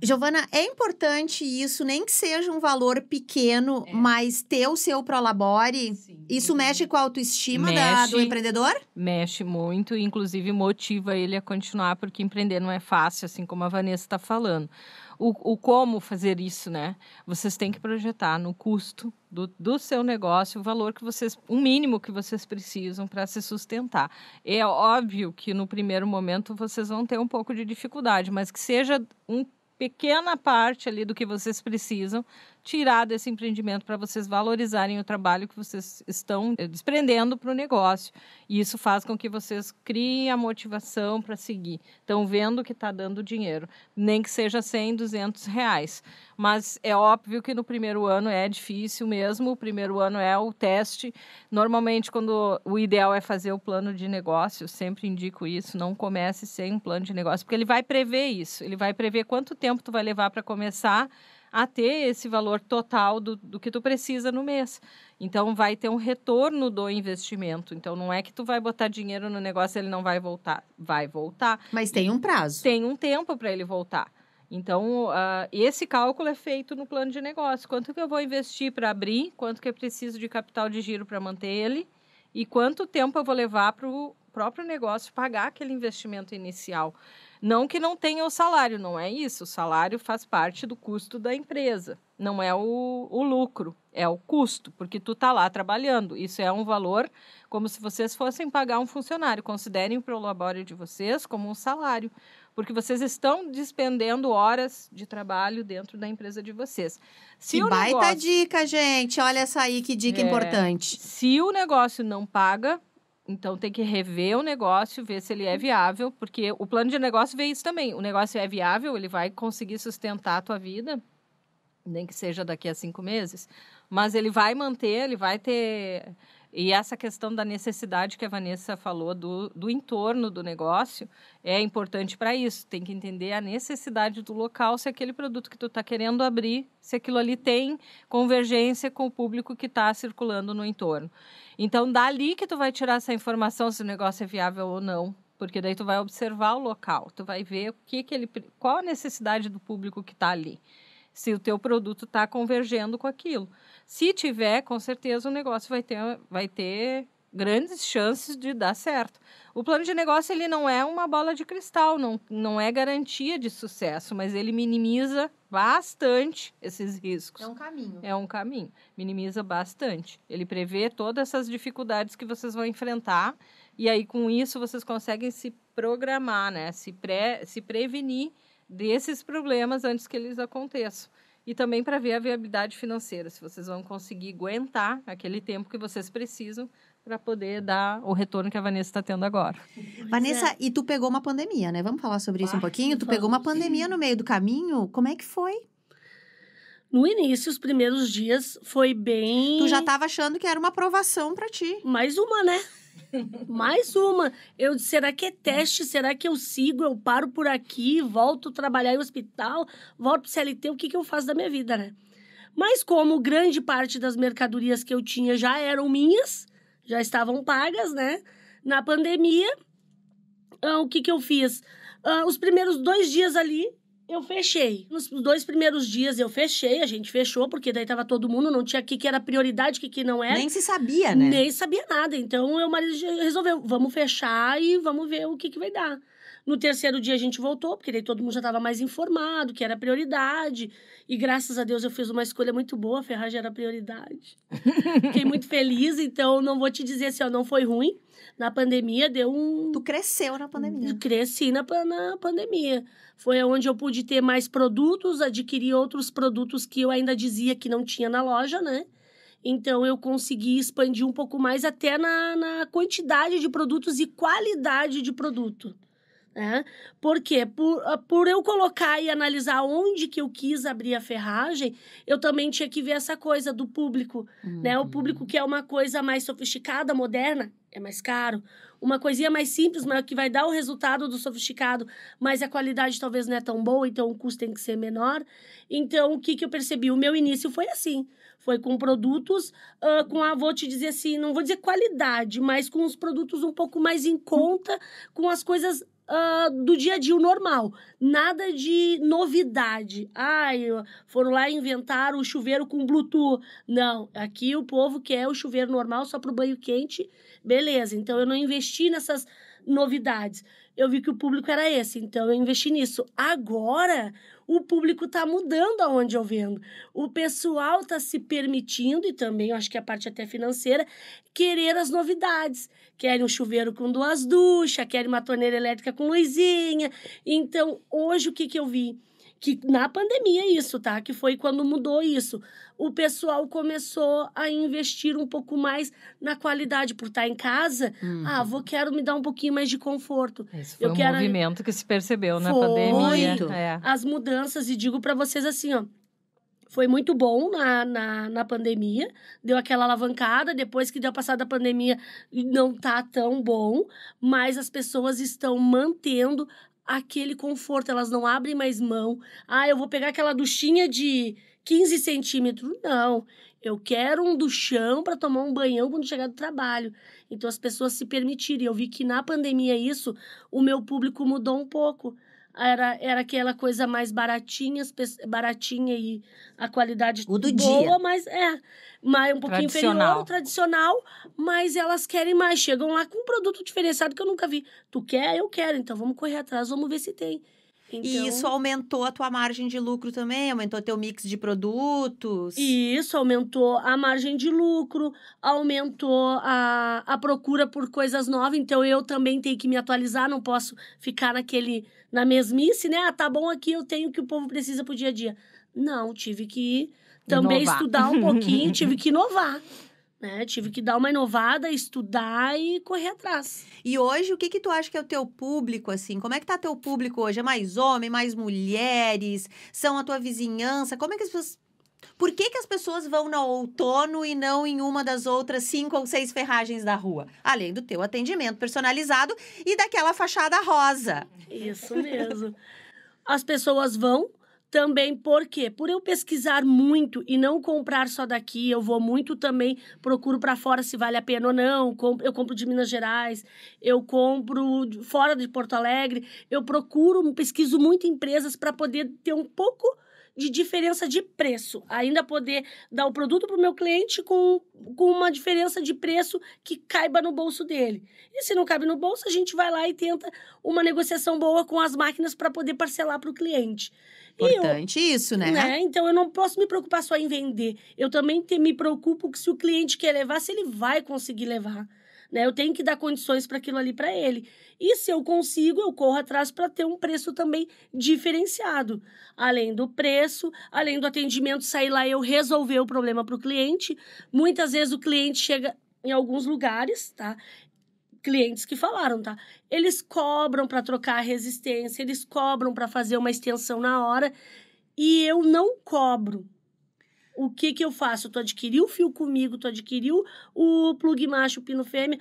Giovana, é importante isso, nem que seja um valor pequeno, é. mas ter o seu prolabore, Sim. isso mexe com a autoestima mexe, da, do empreendedor? Mexe muito, inclusive motiva ele a continuar, porque empreender não é fácil, assim como a Vanessa está falando. O, o, como fazer isso, né? Vocês têm que projetar no custo do, do seu negócio o valor que vocês, o mínimo que vocês precisam para se sustentar. É óbvio que no primeiro momento vocês vão ter um pouco de dificuldade, mas que seja um pequena parte ali do que vocês precisam tirar desse empreendimento para vocês valorizarem o trabalho que vocês estão eh, desprendendo para o negócio. E isso faz com que vocês criem a motivação para seguir. Estão vendo que está dando dinheiro, nem que seja 100, 200 reais. Mas é óbvio que no primeiro ano é difícil mesmo, o primeiro ano é o teste. Normalmente, quando o ideal é fazer o plano de negócio, eu sempre indico isso, não comece sem um plano de negócio, porque ele vai prever isso, ele vai prever quanto tempo tu vai levar para começar a ter esse valor total do, do que tu precisa no mês. Então vai ter um retorno do investimento. Então não é que tu vai botar dinheiro no negócio e ele não vai voltar, vai voltar. Mas tem um prazo. Tem um tempo para ele voltar. Então, uh, esse cálculo é feito no plano de negócio. Quanto que eu vou investir para abrir, quanto que eu preciso de capital de giro para manter ele e quanto tempo eu vou levar para o próprio negócio pagar aquele investimento inicial. Não que não tenha o salário, não é isso. O salário faz parte do custo da empresa. Não é o, o lucro, é o custo, porque tu está lá trabalhando. Isso é um valor como se vocês fossem pagar um funcionário. Considerem o prolabório de vocês como um salário, porque vocês estão despendendo horas de trabalho dentro da empresa de vocês. Se que baita negócio... dica, gente! Olha essa aí, que dica é... importante. Se o negócio não paga então tem que rever o negócio, ver se ele é uhum. viável, porque o plano de negócio vê isso também. O negócio é viável, ele vai conseguir sustentar a tua vida, nem que seja daqui a cinco meses, mas ele vai manter, ele vai ter e essa questão da necessidade que a Vanessa falou do, do entorno do negócio é importante para isso. Tem que entender a necessidade do local, se aquele produto que tu está querendo abrir, se aquilo ali tem convergência com o público que está circulando no entorno. Então, dali que tu vai tirar essa informação se o negócio é viável ou não porque daí tu vai observar o local, tu vai ver o que, que ele, qual a necessidade do público que está ali, se o teu produto está convergendo com aquilo. Se tiver, com certeza o negócio vai ter, vai ter grandes chances de dar certo. O plano de negócio ele não é uma bola de cristal, não, não é garantia de sucesso, mas ele minimiza bastante esses riscos. É um caminho. É um caminho. Minimiza bastante. Ele prevê todas essas dificuldades que vocês vão enfrentar e aí com isso vocês conseguem se programar, né? Se, pré, se prevenir desses problemas antes que eles aconteçam e também para ver a viabilidade financeira, se vocês vão conseguir aguentar aquele tempo que vocês precisam para poder dar o retorno que a Vanessa está tendo agora. Vanessa, é. e tu pegou uma pandemia, né? Vamos falar sobre isso ah, um pouquinho? Tu pegou uma pandemia no meio do caminho, como é que foi? No início, os primeiros dias foi bem. Tu já estava achando que era uma aprovação para ti. Mais uma, né? Mais uma. Eu disse, será que é teste? Será que eu sigo? Eu paro por aqui, volto trabalhar em hospital, volto pro CLT, o que, que eu faço da minha vida, né? Mas como grande parte das mercadorias que eu tinha já eram minhas, já estavam pagas, né? Na pandemia, ah, o que, que eu fiz? Ah, os primeiros dois dias ali, eu fechei. Nos dois primeiros dias eu fechei, a gente fechou, porque daí tava todo mundo, não tinha o que, que era prioridade, o que, que não era. Nem se sabia, né? Nem sabia nada. Então, o marido resolveu, vamos fechar e vamos ver o que, que vai dar. No terceiro dia a gente voltou, porque daí todo mundo já estava mais informado, que era prioridade. E graças a Deus eu fiz uma escolha muito boa, a ferragem era prioridade. Fiquei muito feliz, então não vou te dizer assim, não foi ruim. Na pandemia deu um. Tu cresceu na pandemia. Cresci na, na pandemia. Foi onde eu pude ter mais produtos, adquirir outros produtos que eu ainda dizia que não tinha na loja, né? Então eu consegui expandir um pouco mais até na, na quantidade de produtos e qualidade de produto. Né? Por quê? Ah, por, por eu colocar e analisar onde que eu quis abrir a ferragem, eu também tinha que ver essa coisa do público. Uhum. Né? O uhum. público que é uma coisa mais sofisticada, moderna, é mais caro. Uma coisinha mais simples, mas que vai dar o resultado do sofisticado, mas a qualidade talvez não é tão boa, então o custo tem que ser menor. Então, o que, que eu percebi? O meu início foi assim. Foi com produtos, uh, com a, ah, vou te dizer assim, não vou dizer qualidade, mas com os produtos um pouco mais em conta, com as coisas uh, do dia a dia, o normal. Nada de novidade. Ai, foram lá inventar o chuveiro com Bluetooth. Não, aqui o povo quer o chuveiro normal só para o banho quente. Beleza, então eu não investi nessas novidades. Eu vi que o público era esse, então eu investi nisso. Agora, o público está mudando aonde eu vendo. O pessoal está se permitindo, e também acho que a parte até financeira, querer as novidades. Querem um chuveiro com duas duchas, querem uma torneira elétrica com luzinha. Então, hoje o que, que eu vi? que na pandemia isso, tá? Que foi quando mudou isso. O pessoal começou a investir um pouco mais na qualidade por estar tá em casa. Ah, uhum. Ah, vou quero me dar um pouquinho mais de conforto. Esse foi Eu um quero... movimento que se percebeu na pandemia. É. As mudanças e digo para vocês assim, ó, foi muito bom na, na, na, pandemia, deu aquela alavancada, depois que deu a passada da pandemia não tá tão bom, mas as pessoas estão mantendo aquele conforto, elas não abrem mais mão. Ah, eu vou pegar aquela duchinha de 15 centímetros. Não, eu quero um duchão para tomar um banhão quando chegar do trabalho. Então as pessoas se permitirem. Eu vi que na pandemia isso, o meu público mudou um pouco era, era aquela coisa mais baratinha, baratinha e a qualidade o do boa, dia. mas é mas um pouquinho inferior, tradicional, mas elas querem mais, chegam lá com um produto diferenciado que eu nunca vi. Tu quer? Eu quero, então vamos correr atrás, vamos ver se tem. Então... E isso então aumentou a tua margem de lucro também, aumentou teu mix de produtos. Isso, aumentou a margem de lucro, aumentou a, a procura por coisas novas. Então eu também tenho que me atualizar, não posso ficar naquele na mesmice, né? Ah, tá bom aqui, eu tenho o que o povo precisa pro dia a dia. Não, tive que também inovar. estudar um pouquinho, tive que inovar. Né? Tive que dar uma inovada, estudar e correr atrás. E hoje, o que que tu acha que é o teu público, assim? Como é que tá teu público hoje? É mais homem, mais mulheres? São a tua vizinhança? Como é que as pessoas... Por que que as pessoas vão no outono e não em uma das outras cinco ou seis ferragens da rua? Além do teu atendimento personalizado e daquela fachada rosa. Isso mesmo. As pessoas vão também por quê? Por eu pesquisar muito e não comprar só daqui, eu vou muito também, procuro para fora se vale a pena ou não. Eu compro de Minas Gerais, eu compro fora de Porto Alegre, eu procuro, pesquiso muito empresas para poder ter um pouco de diferença de preço. Ainda poder dar o produto para o meu cliente com, com uma diferença de preço que caiba no bolso dele. E se não cabe no bolso, a gente vai lá e tenta uma negociação boa com as máquinas para poder parcelar para o cliente. Importante eu, isso, né? né? Então eu não posso me preocupar só em vender. Eu também te, me preocupo que se o cliente quer levar, se ele vai conseguir levar né? Eu tenho que dar condições para aquilo ali para ele. E se eu consigo, eu corro atrás para ter um preço também diferenciado. Além do preço, além do atendimento, sair lá eu resolver o problema para o cliente. Muitas vezes o cliente chega em alguns lugares, tá? clientes que falaram, tá? Eles cobram para trocar a resistência, eles cobram para fazer uma extensão na hora e eu não cobro o que que eu faço? Tu adquiriu o fio comigo, tu adquiriu o plug macho, o pino fêmea,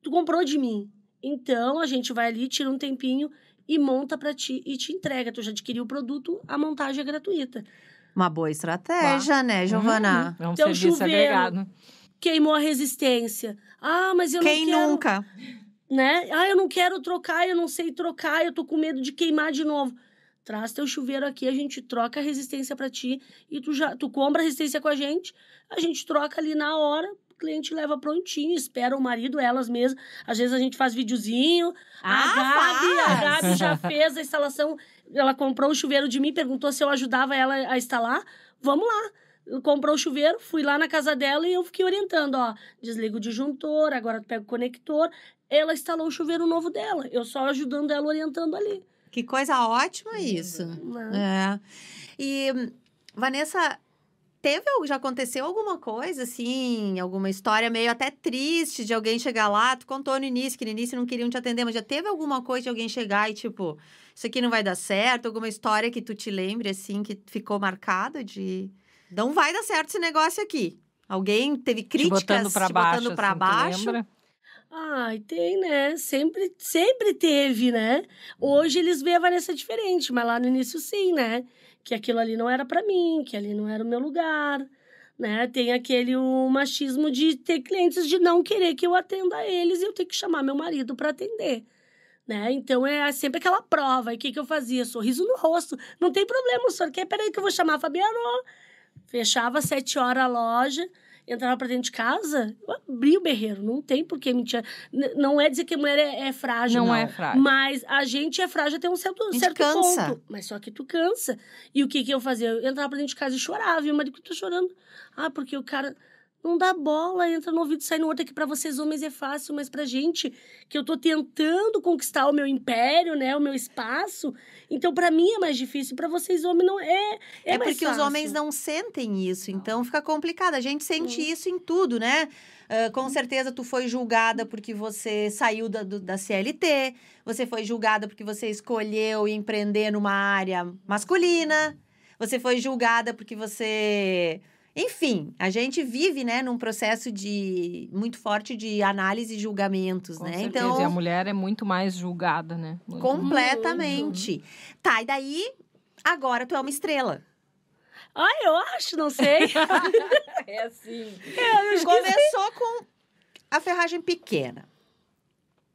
tu comprou de mim. Então, a gente vai ali, tira um tempinho e monta para ti e te entrega. Tu já adquiriu o produto, a montagem é gratuita. Uma boa estratégia, ah. né, uhum. Giovana? Uhum. É um então, serviço chuveiro, agregado. Queimou a resistência. Ah, mas eu Quem não quero... Quem nunca? Né? Ah, eu não quero trocar, eu não sei trocar, eu tô com medo de queimar de novo Traz teu chuveiro aqui, a gente troca a resistência para ti e tu já tu compra a resistência com a gente, a gente troca ali na hora, cliente leva prontinho, espera o marido, elas mesmas. Às vezes a gente faz videozinho. Ah, a Gabi, faz. a Gabi já fez a instalação. Ela comprou o chuveiro de mim, perguntou se eu ajudava ela a instalar. Vamos lá. comprou o chuveiro, fui lá na casa dela e eu fiquei orientando, ó, desliga o disjuntor, agora tu pega o conector. Ela instalou o chuveiro novo dela, eu só ajudando ela orientando ali. Que coisa ótima uhum. isso. É. E, Vanessa, teve já aconteceu alguma coisa assim, alguma história meio até triste de alguém chegar lá, tu contou no início que no início não queriam te atender, mas já teve alguma coisa de alguém chegar e tipo, isso aqui não vai dar certo, alguma história que tu te lembre assim que ficou marcada de não vai dar certo esse negócio aqui. Alguém teve críticas te botando para baixo, botando assim, baixo. Ai, tem, né? Sempre, sempre teve, né? Hoje eles veem a Vanessa diferente, mas lá no início sim, né? Que aquilo ali não era para mim, que ali não era o meu lugar, né? Tem aquele o machismo de ter clientes de não querer que eu atenda a eles e eu ter que chamar meu marido para atender. Né? Então é sempre aquela prova. E o que, que eu fazia? Sorriso no rosto. Não tem problema, o senhor quer? Peraí que eu vou chamar a Fabiano. Fechava às sete horas a loja entrava para dentro de casa, eu abri o berreiro. Não tem por que mentir. Não é dizer que a mulher é, é frágil. Não, não, é frágil. Mas a gente é frágil até um certo, a gente certo cansa. ponto. Mas só que tu cansa. E o que, que eu fazia? Eu entrava pra dentro de casa e chorava. E o marido, que tu tá chorando? Ah, porque o cara... Não dá bola, entra no ouvido e sai no outro. Aqui para vocês homens é fácil, mas pra gente, que eu tô tentando conquistar o meu império, né? O meu espaço. Então, para mim é mais difícil. para vocês homens não é. É, é porque fácil. os homens não sentem isso. Então, fica complicado. A gente sente hum. isso em tudo, né? Uh, com certeza, tu foi julgada porque você saiu da, do, da CLT. Você foi julgada porque você escolheu empreender numa área masculina. Você foi julgada porque você enfim, a gente vive, né, num processo de muito forte de análise e julgamentos, Com né? Certeza. Então, e a mulher é muito mais julgada, né? Completamente. Muito. Uhum. Tá, e daí agora tu é uma estrela. Ah, eu acho, não sei. é assim. É, Começou com a ferragem pequena.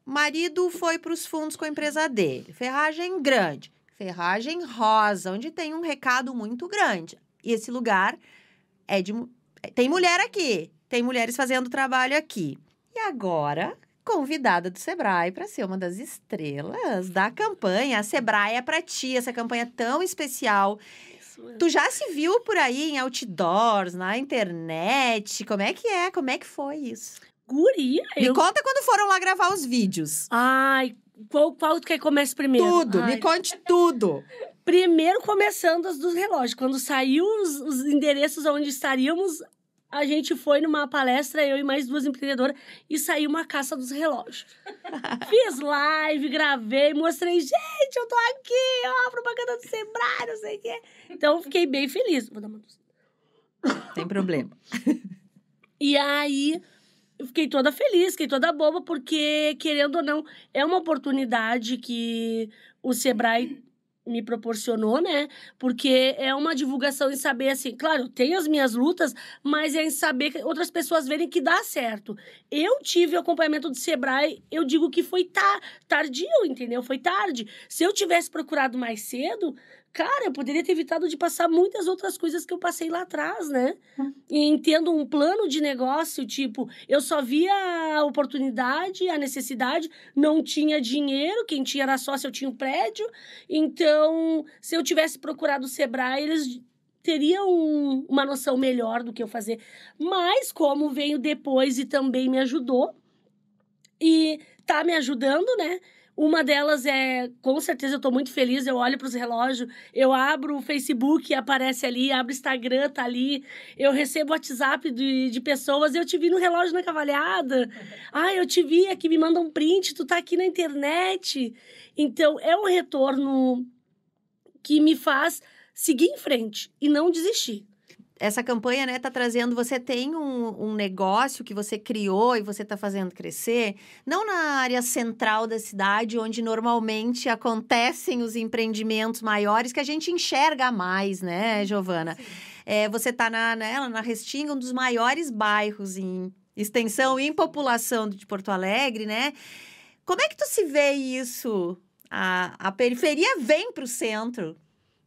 Marido foi para os fundos com a empresa dele. Ferragem grande. Ferragem rosa, onde tem um recado muito grande. E esse lugar é de. É, tem mulher aqui. Tem mulheres fazendo trabalho aqui. E agora, convidada do Sebrae para ser uma das estrelas da campanha. A Sebrae é para ti, essa campanha tão especial. Tu já se viu por aí em outdoors, na internet? Como é que é? Como é que foi isso? Guria, Me eu... conta quando foram lá gravar os vídeos. Ai, qual, qual que é começa primeiro? Tudo, Ai. me conte tudo. Primeiro começando as dos relógios. Quando saiu os, os endereços onde estaríamos, a gente foi numa palestra, eu e mais duas empreendedoras, e saiu uma caça dos relógios. Fiz live, gravei, mostrei, gente, eu tô aqui, ó, propaganda do Sebrae, não sei o quê. Então, fiquei bem feliz. Vou dar uma Tem problema. e aí, eu fiquei toda feliz, fiquei toda boba, porque, querendo ou não, é uma oportunidade que o Sebrae me proporcionou, né? Porque é uma divulgação em saber assim, claro, tem as minhas lutas, mas é em saber que outras pessoas verem que dá certo. Eu tive o acompanhamento do Sebrae, eu digo que foi tar, tardio, entendeu? Foi tarde. Se eu tivesse procurado mais cedo, cara, eu poderia ter evitado de passar muitas outras coisas que eu passei lá atrás, né? Hum. E entendo um plano de negócio, tipo, eu só via a oportunidade, a necessidade, não tinha dinheiro, quem tinha era sócio, eu tinha um prédio. Então, se eu tivesse procurado o Sebrae, eles teriam um, uma noção melhor do que eu fazer. Mas, como veio depois e também me ajudou, e tá me ajudando, né? Uma delas é, com certeza eu estou muito feliz, eu olho para os relógios, eu abro o Facebook, aparece ali, abro o Instagram, tá ali, eu recebo WhatsApp de, de pessoas, eu te vi no relógio na cavalhada, ah, eu te vi aqui, me manda um print, tu tá aqui na internet. Então, é um retorno que me faz seguir em frente e não desistir essa campanha né tá trazendo você tem um, um negócio que você criou e você está fazendo crescer não na área central da cidade onde normalmente acontecem os empreendimentos maiores que a gente enxerga mais né uhum. Giovana é, você está na, na né, na Restinga um dos maiores bairros em extensão e em população de Porto Alegre né como é que tu se vê isso a, a periferia vem para o centro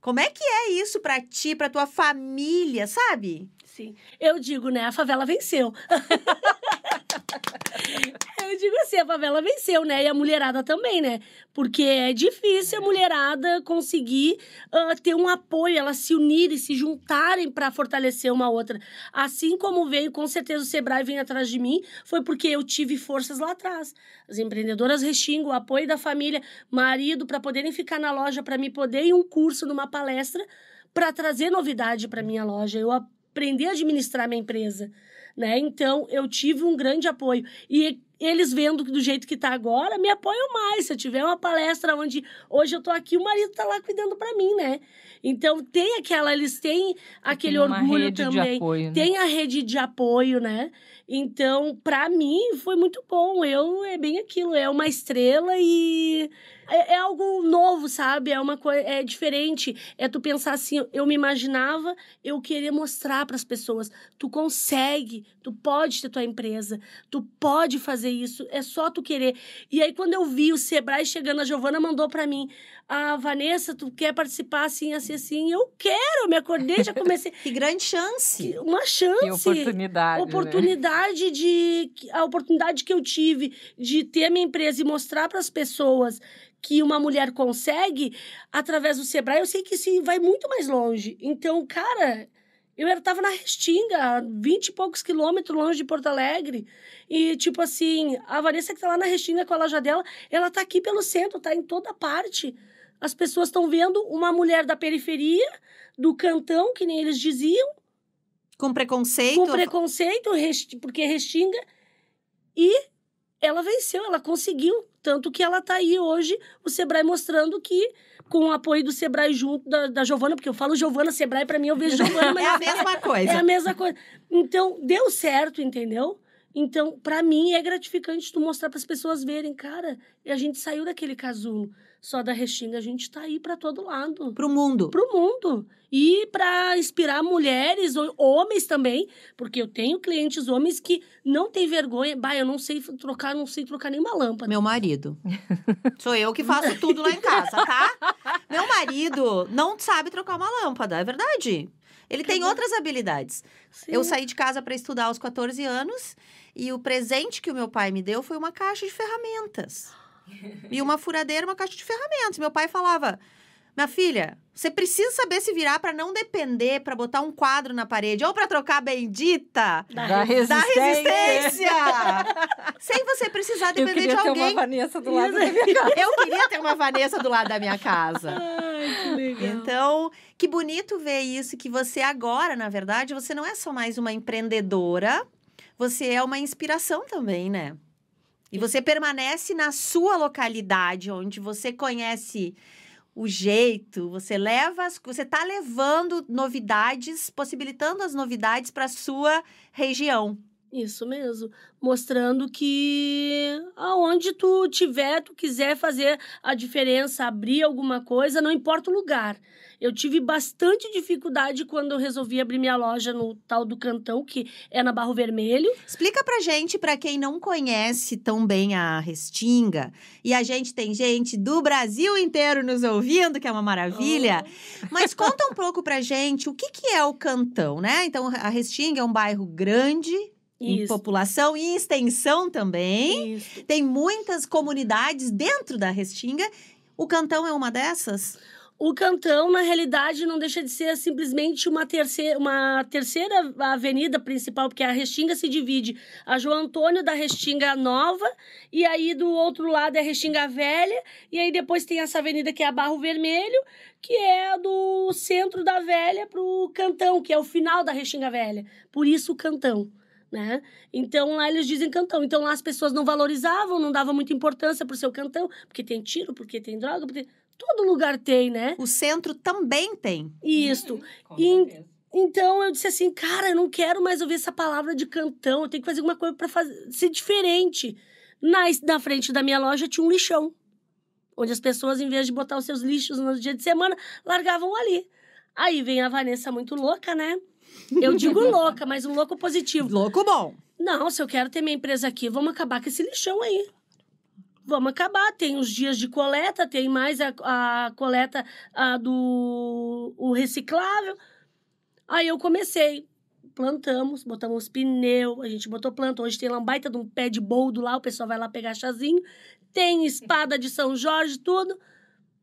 como é que é isso para ti, para tua família, sabe? sim Eu digo, né? A favela venceu. eu digo assim, a favela venceu, né? E a mulherada também, né? Porque é difícil a é. mulherada conseguir uh, ter um apoio, elas se unirem, se juntarem para fortalecer uma outra. Assim como veio, com certeza, o Sebrae vem atrás de mim, foi porque eu tive forças lá atrás. As empreendedoras restingam o apoio da família, marido, para poderem ficar na loja, para me poder ir um curso, numa palestra, para trazer novidade para minha loja. Eu aprender a administrar minha empresa, né? Então, eu tive um grande apoio. E eles vendo do jeito que está agora, me apoiam mais. Se eu tiver uma palestra onde hoje eu estou aqui, o marido está lá cuidando para mim, né? Então tem aquela, eles têm aquele tem orgulho também. Apoio, né? Tem a rede de apoio, né? Então, para mim foi muito bom. Eu é bem aquilo, é uma estrela e é, é, algo novo, sabe? É uma coisa é diferente. É tu pensar assim, eu me imaginava eu querer mostrar para as pessoas, tu consegue, tu pode ter tua empresa, tu pode fazer isso, é só tu querer. E aí quando eu vi o Sebrae chegando, a Giovana mandou para mim, ah, Vanessa, tu quer participar assim, assim, assim? Eu quero, eu me acordei, já comecei. que grande chance! Que, uma chance! Que oportunidade. Né? Oportunidade né? de. A oportunidade que eu tive de ter a minha empresa e mostrar para as pessoas que uma mulher consegue através do Sebrae, eu sei que isso vai muito mais longe. Então, cara, eu estava na Restinga, 20 e poucos quilômetros longe de Porto Alegre. E, tipo assim, a Vanessa que está lá na Restinga com a loja dela, ela está aqui pelo centro, está em toda parte as pessoas estão vendo uma mulher da periferia, do cantão, que nem eles diziam. Com preconceito? Com preconceito, porque restinga. E ela venceu, ela conseguiu. Tanto que ela está aí hoje, o Sebrae mostrando que, com o apoio do Sebrae junto da, da Giovana, porque eu falo Giovana, Sebrae, para mim eu vejo Giovana, mas. é a mesma coisa. É a mesma coisa. Então, deu certo, entendeu? Então, para mim é gratificante tu mostrar para as pessoas verem, cara, a gente saiu daquele casulo só da Restinga, a gente está aí para todo lado. Para o mundo. Para o mundo. E para inspirar mulheres, homens também, porque eu tenho clientes homens que não têm vergonha. Bah, eu não sei trocar, não sei trocar nenhuma lâmpada. Meu marido. Sou eu que faço tudo lá em casa, tá? Meu marido não sabe trocar uma lâmpada, é verdade. Ele tem outras habilidades. Sim. Eu saí de casa para estudar aos 14 anos e o presente que o meu pai me deu foi uma caixa de ferramentas. E uma furadeira, uma caixa de ferramentas. Meu pai falava: "Minha filha, você precisa saber se virar para não depender, para botar um quadro na parede ou para trocar a bendita da, da resistência. resistência. Sem você precisar depender de alguém. Eu queria ter uma Vanessa do lado da minha casa. Eu queria ter uma Vanessa do lado da minha casa. Ai, que legal. Então, que bonito ver isso que você agora, na verdade, você não é só mais uma empreendedora, você é uma inspiração também, né? E você permanece na sua localidade, onde você conhece o jeito, você leva, você está levando novidades, possibilitando as novidades para sua região. Isso mesmo, mostrando que aonde tu tiver, tu quiser fazer a diferença, abrir alguma coisa, não importa o lugar. Eu tive bastante dificuldade quando eu resolvi abrir minha loja no tal do Cantão, que é na Barro Vermelho. Explica pra gente, pra quem não conhece tão bem a Restinga, e a gente tem gente do Brasil inteiro nos ouvindo, que é uma maravilha. Oh. Mas conta um pouco pra gente o que, que é o Cantão, né? Então, a Restinga é um bairro grande, em população e em extensão também. Isso. Tem muitas comunidades dentro da Restinga. O Cantão é uma dessas? O Cantão, na realidade, não deixa de ser simplesmente uma terceira, uma terceira avenida principal, porque a Restinga se divide. A João Antônio da Restinga Nova, e aí do outro lado é a Restinga Velha, e aí depois tem essa avenida que é a Barro Vermelho, que é do centro da Velha para o Cantão, que é o final da Restinga Velha. Por isso o Cantão. Né? Então lá eles dizem cantão. Então lá as pessoas não valorizavam, não davam muita importância para o seu cantão, porque tem tiro, porque tem droga, porque Todo lugar tem, né? O centro também tem. Isso. Uhum, então eu disse assim, cara, eu não quero mais ouvir essa palavra de cantão, eu tenho que fazer alguma coisa para ser diferente. Na, na frente da minha loja tinha um lixão, onde as pessoas, em vez de botar os seus lixos no dia de semana, largavam ali. Aí vem a Vanessa muito louca, né? Eu digo louca, mas um louco positivo. Louco bom. Não, se eu quero ter minha empresa aqui, vamos acabar com esse lixão aí vamos acabar. Tem os dias de coleta, tem mais a, a coleta a do o reciclável. Aí eu comecei. Plantamos, botamos os pneus, a gente botou planta. Hoje tem lá um baita de um pé de boldo lá, o pessoal vai lá pegar chazinho. Tem espada de São Jorge, tudo.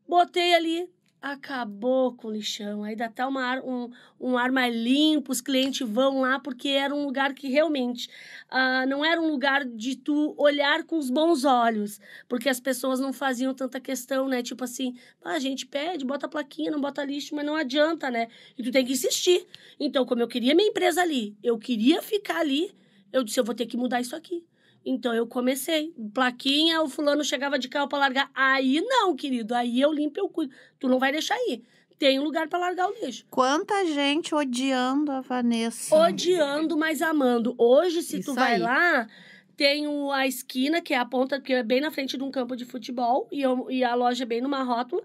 Botei ali, acabou com o lixão. Aí dá até uma ar, um, um ar mais limpo, os clientes vão lá, porque era um lugar que realmente uh, não era um lugar de tu olhar com os bons olhos, porque as pessoas não faziam tanta questão, né? Tipo assim, ah, a gente pede, bota plaquinha, não bota lixo, mas não adianta, né? E tu tem que insistir. Então, como eu queria minha empresa ali, eu queria ficar ali, eu disse, eu vou ter que mudar isso aqui. Então eu comecei. Plaquinha, o fulano chegava de carro para largar. Aí não, querido. Aí eu limpo, eu cuido. Tu não vai deixar ir. Tem lugar para largar o lixo. Quanta gente odiando a Vanessa. Odiando, mas amando. Hoje, se Isso tu vai aí. lá, tem a esquina, que é a ponta, que é bem na frente de um campo de futebol, e, eu, e a loja é bem numa rótula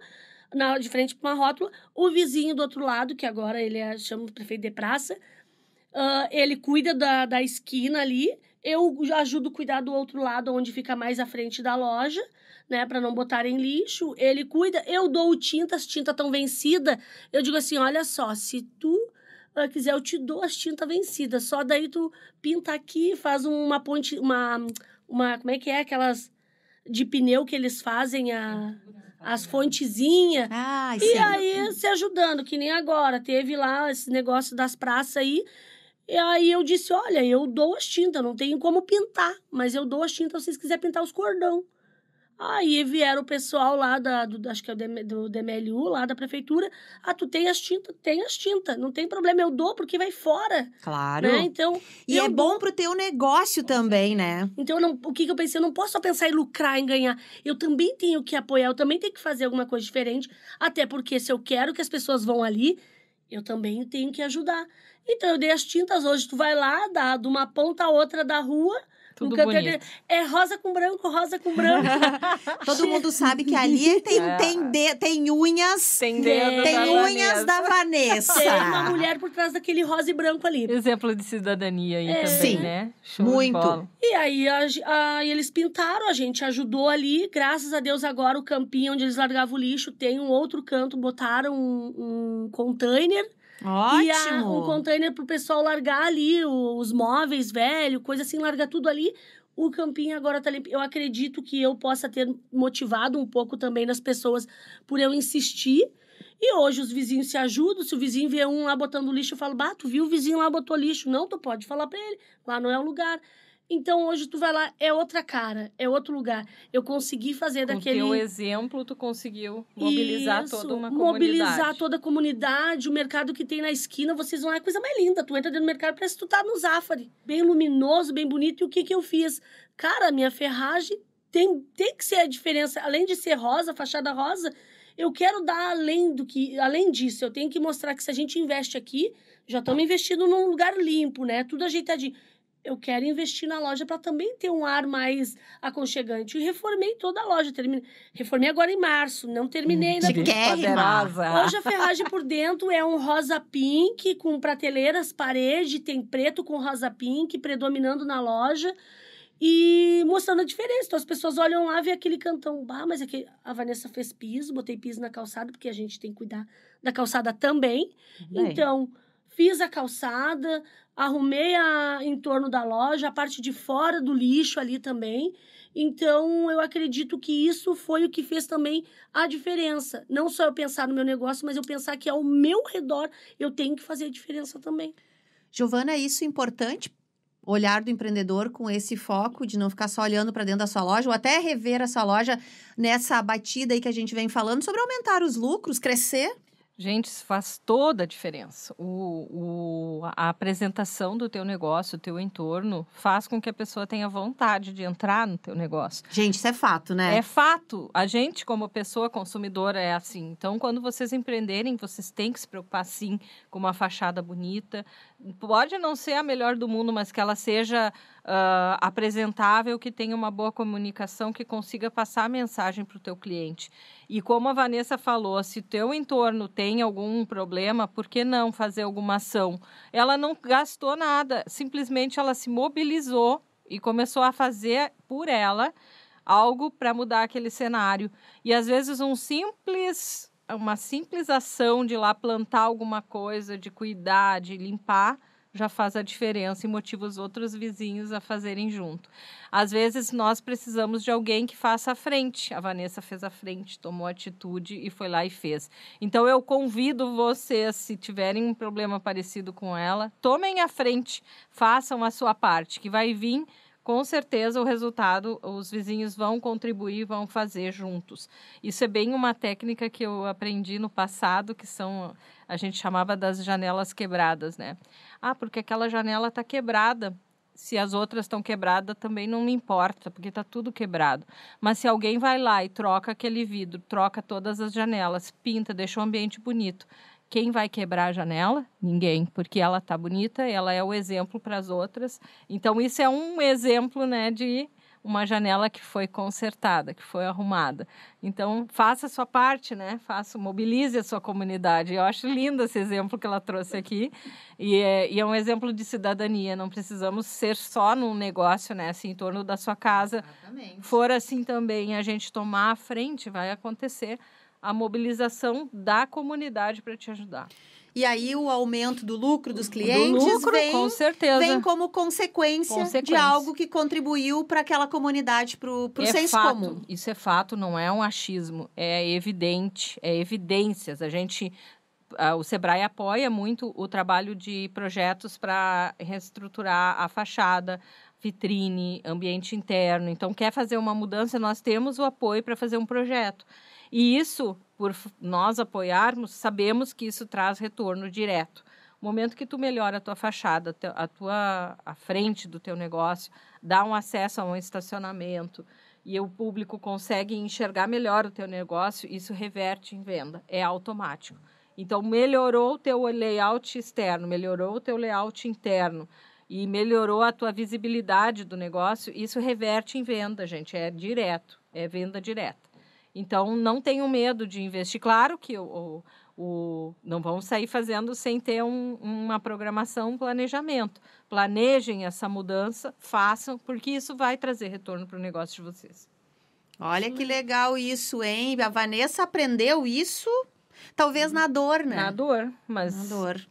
na, de frente pra uma rótula. O vizinho do outro lado, que agora ele é, chama o prefeito de praça, uh, ele cuida da, da esquina ali eu ajudo a cuidar do outro lado, onde fica mais à frente da loja, né, para não botarem lixo. Ele cuida, eu dou o tinta, as tinta tão vencida. Eu digo assim, olha só, se tu ah, quiser, eu te dou as tinta vencida. Só daí tu pinta aqui, faz uma ponte, uma, uma como é que é aquelas de pneu que eles fazem a as fontezinhas. Ah, e aí, se ajudando, que nem agora. Teve lá esse negócio das praças aí. E aí eu disse: Olha, eu dou as tintas, não tenho como pintar, mas eu dou as tintas se vocês quiserem pintar os cordão. Aí vieram o pessoal lá da, do, acho que é do DMLU, lá da prefeitura. Ah, tu tem as tintas? Tem as tintas. Não tem problema, eu dou porque vai fora. Claro. Né? Então, e é bom pro teu negócio também, né? Então, não, o que, que eu pensei? Eu não posso só pensar em lucrar, em ganhar. Eu também tenho que apoiar, eu também tenho que fazer alguma coisa diferente. Até porque se eu quero que as pessoas vão ali, eu também tenho que ajudar. Então eu dei as tintas hoje, tu vai lá, dá de uma ponta a outra da rua, tudo bonito. É rosa com branco, rosa com branco. Todo mundo sabe que ali tem, é. tem, de, tem unhas. Tem, dedo tem da unhas da Vanessa. Tem uma mulher por trás daquele rosa e branco ali. Exemplo de cidadania aí é. também, Sim, né? Show muito. E aí a, a, eles pintaram, a gente ajudou ali. Graças a Deus, agora o campinho onde eles largavam o lixo tem um outro canto, botaram um, um container Ótimo! E a, um container pro pessoal largar ali os móveis velho, coisa assim, larga tudo ali. O campinho agora tá limpo. Eu acredito que eu possa ter motivado um pouco também nas pessoas por eu insistir. E hoje os vizinhos se ajudam. Se o vizinho vê um lá botando lixo, eu falo, bah, tu viu o vizinho lá botou lixo. Não, tu pode falar para ele. Lá não é o lugar. Então hoje tu vai lá, é outra cara, é outro lugar. Eu consegui fazer Com daquele. Com teu exemplo, tu conseguiu mobilizar Isso, toda uma mobilizar comunidade. Mobilizar toda a comunidade, o mercado que tem na esquina, vocês vão lá, é coisa mais linda. Tu entra dentro do mercado, parece que tu tá no Zafari. Bem luminoso, bem bonito. E o que que eu fiz? Cara, minha ferragem tem, tem que ser a diferença. Além de ser rosa, fachada rosa, eu quero dar além do que. Além disso, eu tenho que mostrar que se a gente investe aqui, já estamos investindo num lugar limpo, né? Tudo ajeitadinho eu quero investir na loja para também ter um ar mais aconchegante. E reformei toda a loja. Termine... Reformei agora em março, não terminei hum, ainda. Hum, Hoje a ferragem por dentro é um rosa pink com prateleiras, parede, tem preto com rosa pink predominando na loja. E mostrando a diferença. Então as pessoas olham lá, vê aquele cantão. Bah, mas aqui é a Vanessa fez piso, botei piso na calçada, porque a gente tem que cuidar da calçada também. Bem. Então, fiz a calçada, arrumei a, em torno da loja, a parte de fora do lixo ali também. Então, eu acredito que isso foi o que fez também a diferença. Não só eu pensar no meu negócio, mas eu pensar que ao meu redor eu tenho que fazer a diferença também. Giovana, é isso é importante olhar do empreendedor com esse foco de não ficar só olhando para dentro da sua loja ou até rever a sua loja nessa batida aí que a gente vem falando sobre aumentar os lucros, crescer. Gente, isso faz toda a diferença. O, o, a apresentação do teu negócio, o teu entorno, faz com que a pessoa tenha vontade de entrar no teu negócio. Gente, isso é fato, né? É fato. A gente, como pessoa consumidora, é assim. Então, quando vocês empreenderem, vocês têm que se preocupar, sim, com uma fachada bonita. Pode não ser a melhor do mundo, mas que ela seja uh, apresentável, que tenha uma boa comunicação, que consiga passar a mensagem para o teu cliente. E como a Vanessa falou, se teu entorno tem algum problema, por que não fazer alguma ação? Ela não gastou nada, simplesmente ela se mobilizou e começou a fazer por ela algo para mudar aquele cenário. E às vezes um simples uma simples ação de lá plantar alguma coisa, de cuidar, de limpar, já faz a diferença e motiva os outros vizinhos a fazerem junto. Às vezes nós precisamos de alguém que faça a frente. A Vanessa fez a frente, tomou atitude e foi lá e fez. Então eu convido vocês, se tiverem um problema parecido com ela, tomem a frente, façam a sua parte, que vai vir com certeza o resultado, os vizinhos vão contribuir, vão fazer juntos. Isso é bem uma técnica que eu aprendi no passado, que são a gente chamava das janelas quebradas, né? Ah, porque aquela janela está quebrada. Se as outras estão quebradas, também não me importa, porque está tudo quebrado. Mas se alguém vai lá e troca aquele vidro, troca todas as janelas, pinta, deixa o ambiente bonito, quem vai quebrar a janela? Ninguém, porque ela tá bonita, ela é o exemplo para as outras. Então isso é um exemplo, né, de uma janela que foi consertada, que foi arrumada. Então, faça a sua parte, né? Faça, mobilize a sua comunidade. Eu acho lindo esse exemplo que ela trouxe aqui. E é, e é um exemplo de cidadania. Não precisamos ser só num negócio, né? Assim, em torno da sua casa. Exatamente. For assim também, a gente tomar a frente, vai acontecer a mobilização da comunidade para te ajudar. E aí o aumento do lucro dos clientes do lucro, vem, com vem, como consequência, consequência, de algo que contribuiu para aquela comunidade, para o é senso fato. comum. Isso é fato, não é um achismo, é evidente, é evidências. A gente, a, o Sebrae apoia muito o trabalho de projetos para reestruturar a fachada, vitrine, ambiente interno. Então, quer fazer uma mudança, nós temos o apoio para fazer um projeto. E isso, por nós apoiarmos, sabemos que isso traz retorno direto. O momento que tu melhora a tua fachada, a tua a frente do teu negócio, dá um acesso a um estacionamento e o público consegue enxergar melhor o teu negócio, isso reverte em venda, é automático. Então melhorou o teu layout externo, melhorou o teu layout interno e melhorou a tua visibilidade do negócio, isso reverte em venda, gente, é direto, é venda direta. Então, não tenho medo de investir. Claro que o, o, o não vão sair fazendo sem ter um, uma programação, um planejamento. Planejem essa mudança, façam, porque isso vai trazer retorno para o negócio de vocês. Olha que legal isso, hein? A Vanessa aprendeu isso Talvez na dor, né? Na dor, mas. Na dor.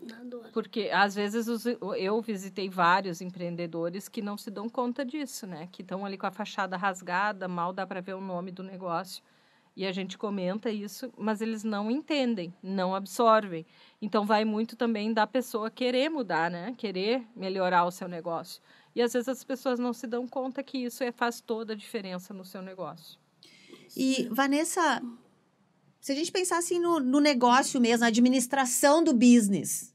Porque às vezes os, eu visitei vários empreendedores que não se dão conta disso, né? Que estão ali com a fachada rasgada, mal dá para ver o nome do negócio e a gente comenta isso, mas eles não entendem, não absorvem. Então vai muito também da pessoa querer mudar, né? Querer melhorar o seu negócio. E às vezes as pessoas não se dão conta que isso é, faz toda a diferença no seu negócio. E Vanessa, se a gente pensar assim no, no negócio mesmo, na administração do business,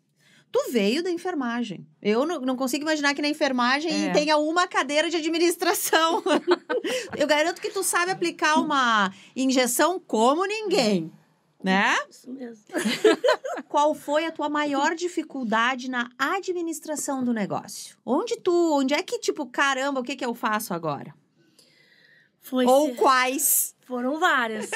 tu veio da enfermagem. Eu não, não consigo imaginar que na enfermagem é. tenha uma cadeira de administração. eu garanto que tu sabe aplicar uma injeção como ninguém. É. Né? Isso mesmo. Qual foi a tua maior dificuldade na administração do negócio? Onde tu, onde é que tipo, caramba, o que que eu faço agora? Foi Ou ser... quais? Foram várias.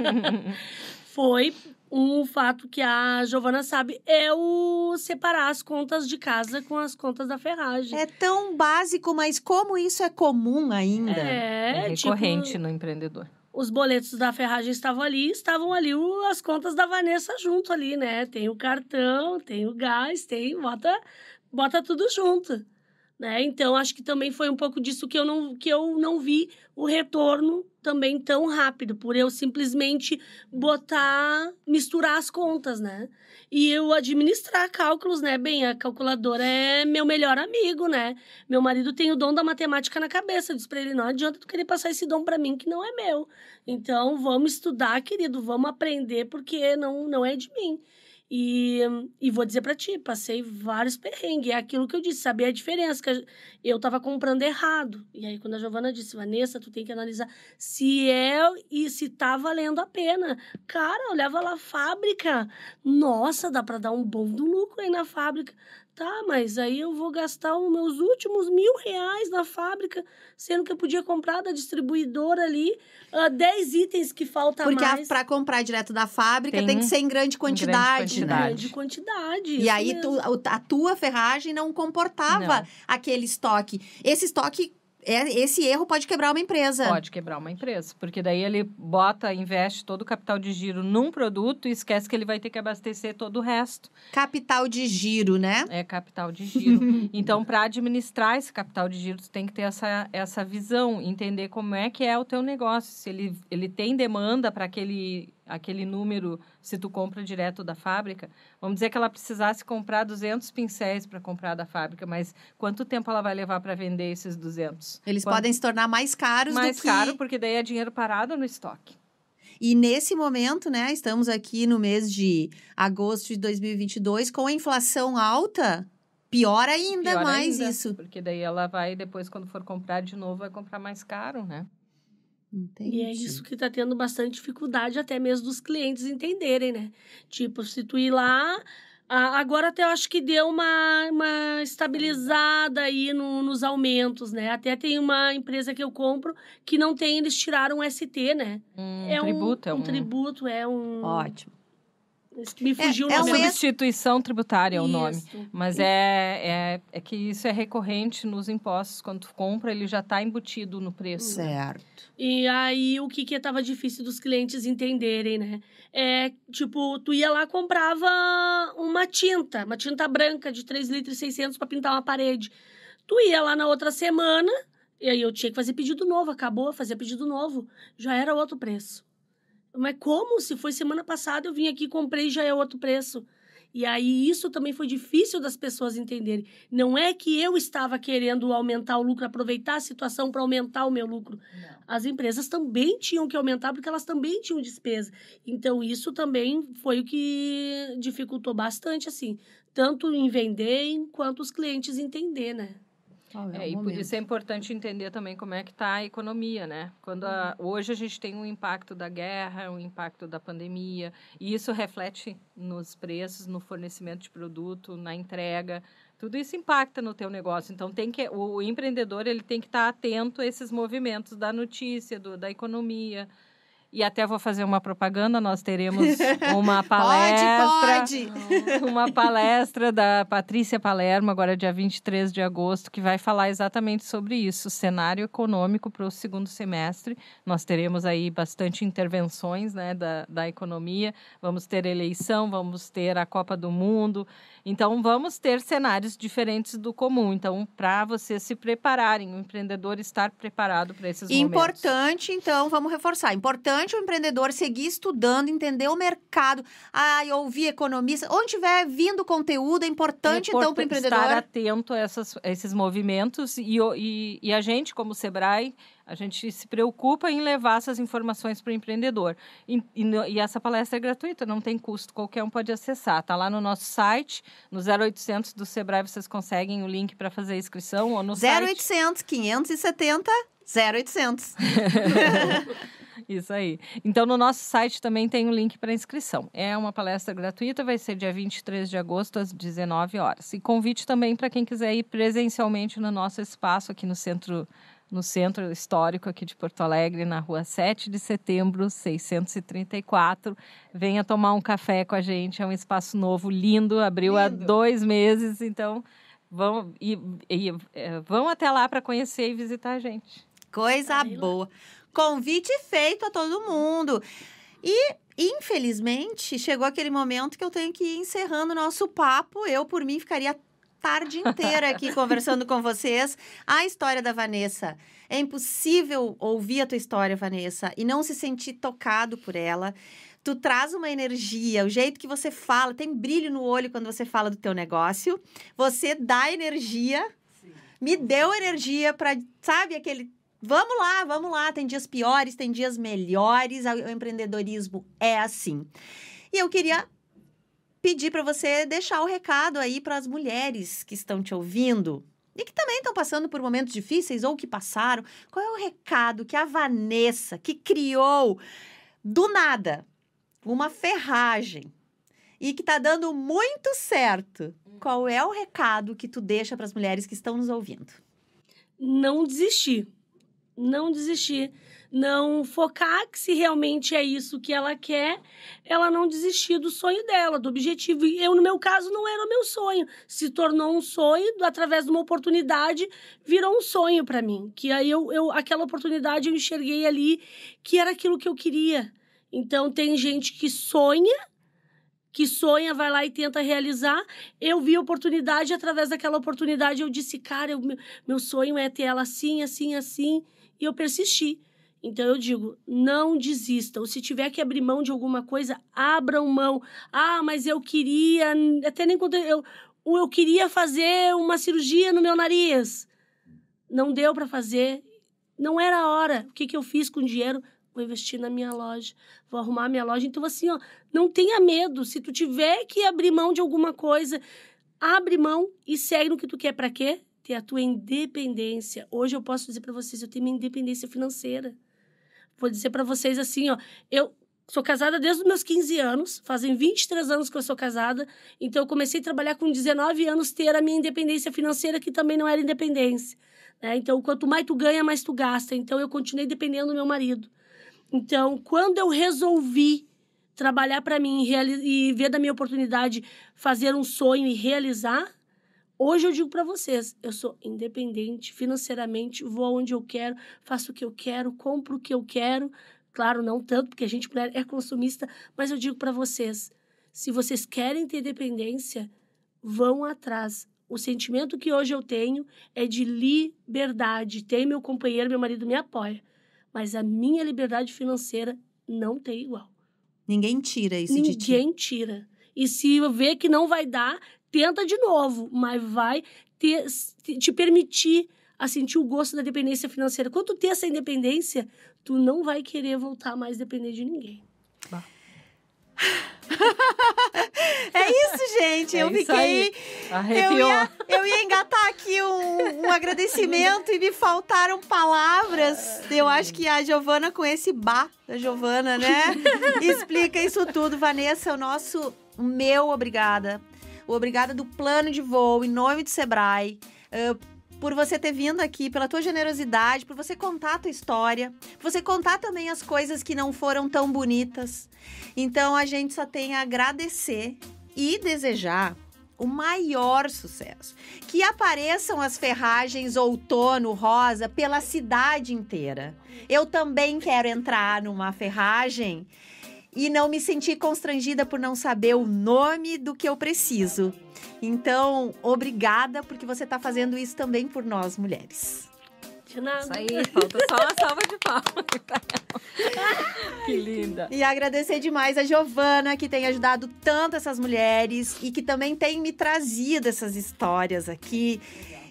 foi um fato que a Giovana sabe é o separar as contas de casa com as contas da ferragem. É tão básico, mas como isso é comum ainda. É, é tipo, recorrente tipo, no empreendedor. Os boletos da ferragem estavam ali, estavam ali as contas da Vanessa junto ali, né? Tem o cartão, tem o gás, tem bota bota tudo junto. Né? Então, acho que também foi um pouco disso que eu não, que eu não vi o retorno também tão rápido, por eu simplesmente botar, misturar as contas, né? E eu administrar cálculos, né? Bem, a calculadora é meu melhor amigo, né? Meu marido tem o dom da matemática na cabeça, eu disse para ele, não adianta tu querer passar esse dom para mim que não é meu. Então, vamos estudar, querido, vamos aprender, porque não, não é de mim. E, e vou dizer para ti, passei vários perrengues. É aquilo que eu disse, sabia a diferença, que eu tava comprando errado. E aí, quando a Giovana disse, Vanessa, tu tem que analisar se é e se tá valendo a pena. Cara, olhava lá a fábrica. Nossa, dá para dar um bom do lucro aí na fábrica. Tá, mas aí eu vou gastar os meus últimos mil reais na fábrica, sendo que eu podia comprar da distribuidora ali uh, ah, 10 itens que faltam mais. Porque para comprar direto da fábrica tem, tem, que ser em grande quantidade. Em grande quantidade. Né? Grande quantidade e aí tu, a tua ferragem não comportava não. aquele estoque. Esse estoque é, esse erro pode quebrar uma empresa. Pode quebrar uma empresa, porque daí ele bota, investe todo o capital de giro num produto e esquece que ele vai ter que abastecer todo o resto. Capital de giro, né? É capital de giro. então, para administrar esse capital de giro, você tem que ter essa, essa visão, entender como é que é o teu negócio, se ele, ele tem demanda para aquele aquele número se tu compra direto da fábrica. Vamos dizer que ela precisasse comprar 200 pincéis para comprar da fábrica, mas quanto tempo ela vai levar para vender esses 200? Eles podem se tornar mais caros mais do que... caro, porque daí é dinheiro parado no estoque. E nesse momento, né, estamos aqui no mês de agosto de 2022, com a inflação alta, pior ainda pior mais ainda, isso. Porque daí ela vai, depois, quando for comprar de novo, vai comprar mais caro, né? Entendi. E é isso que está tendo bastante dificuldade, até mesmo dos clientes entenderem, né? Tipo, se tu ir lá. Agora até eu acho que deu uma, uma estabilizada aí no, nos aumentos, né? Até tem uma empresa que eu compro que não tem, eles tiraram o ST, né? Hum, é um é tributo, um, é um... um tributo, é um... Ótimo. Me é, fugiu é, o nome. É substituição tributária é o isso. nome. Mas é, é, é que isso é recorrente nos impostos. Quando tu compra, ele já está embutido no preço. Certo. E aí, o que que tava difícil dos clientes entenderem, né? É, tipo, tu ia lá, comprava uma tinta. Uma tinta branca de 3 litros e 600 para pintar uma parede. Tu ia lá na outra semana... E aí eu tinha que fazer pedido novo, acabou, fazer pedido novo, já era outro preço. Mas como? Se foi semana passada, eu vim aqui, comprei já é outro preço. E aí isso também foi difícil das pessoas entenderem. Não é que eu estava querendo aumentar o lucro, aproveitar a situação para aumentar o meu lucro. Não. As empresas também tinham que aumentar porque elas também tinham despesa. Então isso também foi o que dificultou bastante assim, tanto em vender quanto os clientes entender, né? É, é e por isso é importante entender também como é que está a economia, né? Quando a, uhum. hoje a gente tem um impacto da guerra, um impacto da pandemia, e isso reflete nos preços, no fornecimento de produto, na entrega, tudo isso impacta no teu negócio. Então tem que o empreendedor ele tem que estar tá atento a esses movimentos da notícia, do, da economia. E até vou fazer uma propaganda, nós teremos uma palestra. pode, pode. Uma palestra da Patrícia Palermo, agora dia 23 de agosto, que vai falar exatamente sobre isso, cenário econômico para o segundo semestre. Nós teremos aí bastante intervenções né, da, da economia, vamos ter eleição, vamos ter a Copa do Mundo. Então, vamos ter cenários diferentes do comum. Então, para vocês se prepararem, o empreendedor estar preparado para esses Importante, momentos. Importante, então, vamos reforçar. Importante importante o empreendedor seguir estudando, entender o mercado, ah, ouvir economista. Onde tiver vindo conteúdo, é importante, é importante então, para o empreendedor. Estar atento a, essas, a esses movimentos e, e, e a gente, como Sebrae, a gente se preocupa em levar essas informações para o empreendedor. E, e, e, essa palestra é gratuita, não tem custo, qualquer um pode acessar. Está lá no nosso site, no 0800 do Sebrae, vocês conseguem o link para fazer a inscrição ou no 0800 site... 570 0800. Isso aí. Então, no nosso site também tem um link para inscrição. É uma palestra gratuita, vai ser dia 23 de agosto, às 19 horas. E convite também para quem quiser ir presencialmente no nosso espaço aqui no centro no Centro Histórico aqui de Porto Alegre, na rua 7 de setembro, 634. Venha tomar um café com a gente, é um espaço novo, lindo, abriu lindo. há dois meses, então vão, e, e, é, vão até lá para conhecer e visitar a gente. Coisa boa. Convite feito a todo mundo. E infelizmente, chegou aquele momento que eu tenho que ir encerrando o nosso papo. Eu, por mim, ficaria tarde inteira aqui conversando com vocês a história da Vanessa. É impossível ouvir a tua história, Vanessa, e não se sentir tocado por ela. Tu traz uma energia, o jeito que você fala, tem brilho no olho quando você fala do teu negócio. Você dá energia, Sim. me deu energia para, sabe, aquele Vamos lá, vamos lá. Tem dias piores, tem dias melhores. O empreendedorismo é assim. E eu queria pedir para você deixar o recado aí para as mulheres que estão te ouvindo e que também estão passando por momentos difíceis ou que passaram. Qual é o recado que a Vanessa, que criou do nada uma ferragem e que está dando muito certo, qual é o recado que tu deixa para as mulheres que estão nos ouvindo? Não desistir não desistir, não focar que se realmente é isso que ela quer, ela não desistir do sonho dela, do objetivo. eu, no meu caso, não era o meu sonho. Se tornou um sonho, através de uma oportunidade, virou um sonho para mim. Que aí eu, eu, aquela oportunidade eu enxerguei ali que era aquilo que eu queria. Então tem gente que sonha que sonha, vai lá e tenta realizar. Eu vi a oportunidade, através daquela oportunidade eu disse, cara, eu, meu sonho é ter ela assim, assim, assim. E eu persisti. Então eu digo, não desistam. Se tiver que abrir mão de alguma coisa, abram mão. Ah, mas eu queria, até nem quando eu, eu queria fazer uma cirurgia no meu nariz. Não deu para fazer, não era a hora. O que que eu fiz com o dinheiro? Vou investir na minha loja, vou arrumar a minha loja. Então assim, ó, não tenha medo. Se tu tiver que abrir mão de alguma coisa, abre mão e segue no que tu quer para quê? ter a tua independência. Hoje eu posso dizer para vocês, eu tenho minha independência financeira. Vou dizer para vocês assim, ó, eu sou casada desde os meus 15 anos, fazem 23 anos que eu sou casada, então eu comecei a trabalhar com 19 anos ter a minha independência financeira que também não era independência, né? Então, quanto mais tu ganha, mais tu gasta. Então eu continuei dependendo do meu marido. Então, quando eu resolvi trabalhar para mim e ver da minha oportunidade fazer um sonho e realizar, Hoje eu digo para vocês, eu sou independente financeiramente, vou aonde eu quero, faço o que eu quero, compro o que eu quero. Claro, não tanto, porque a gente mulher é consumista, mas eu digo para vocês, se vocês querem ter dependência, vão atrás. O sentimento que hoje eu tenho é de liberdade. Tem meu companheiro, meu marido me apoia, mas a minha liberdade financeira não tem igual. Ninguém tira isso Ninguém de ti. Ninguém tira. E se eu ver que não vai dar, tenta de novo, mas vai ter, te permitir a sentir o gosto da dependência financeira. Quando tu ter essa independência, tu não vai querer voltar mais a depender de ninguém. é isso, gente. É eu fiquei. Eu ia, eu ia engatar aqui um, um agradecimento e me faltaram palavras. Eu acho que a Giovana, com esse ba, da Giovana, né? Explica isso tudo. Vanessa, o nosso. Meu obrigada o obrigado do plano de voo, em nome do Sebrae. Uh, por você ter vindo aqui, pela tua generosidade, por você contar a tua história, por você contar também as coisas que não foram tão bonitas. Então a gente só tem a agradecer e desejar o maior sucesso. Que apareçam as ferragens outono rosa pela cidade inteira. Eu também quero entrar numa ferragem e não me senti constrangida por não saber o nome do que eu preciso. Então, obrigada porque você está fazendo isso também por nós mulheres. De nada. Isso aí, falta só uma salva de palmas. que linda. E agradecer demais a Giovana, que tem ajudado tanto essas mulheres e que também tem me trazido essas histórias aqui.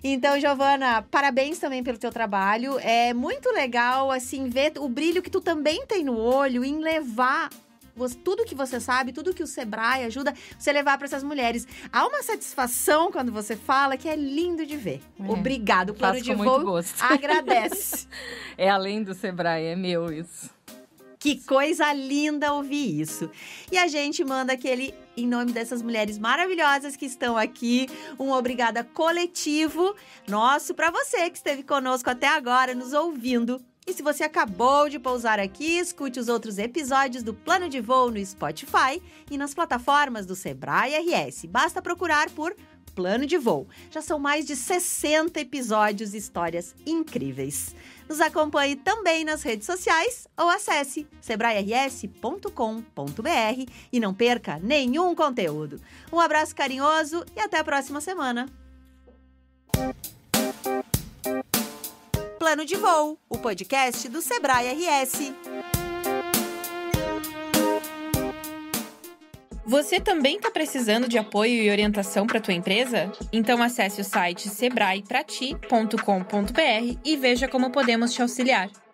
Então, Giovana, parabéns também pelo teu trabalho. É muito legal assim ver o brilho que tu também tem no olho em levar você, tudo que você sabe, tudo que o Sebrae ajuda, você levar para essas mulheres. Há uma satisfação quando você fala que é lindo de ver. É. Obrigado, Plano de com Voo. gosto. Agradece. é além do Sebrae, é meu isso. Que coisa linda ouvir isso. E a gente manda aquele, em nome dessas mulheres maravilhosas que estão aqui, um obrigada coletivo nosso para você que esteve conosco até agora, nos ouvindo e se você acabou de pousar aqui, escute os outros episódios do Plano de Voo no Spotify e nas plataformas do Sebrae RS. Basta procurar por Plano de Voo. Já são mais de 60 episódios e histórias incríveis. Nos acompanhe também nas redes sociais ou acesse sebrae-rs.com.br e não perca nenhum conteúdo. Um abraço carinhoso e até a próxima semana. Plano de Voo, o podcast do Sebrae RS. Você também está precisando de apoio e orientação para tua empresa? Então acesse o site sebraeprati.com.br e veja como podemos te auxiliar.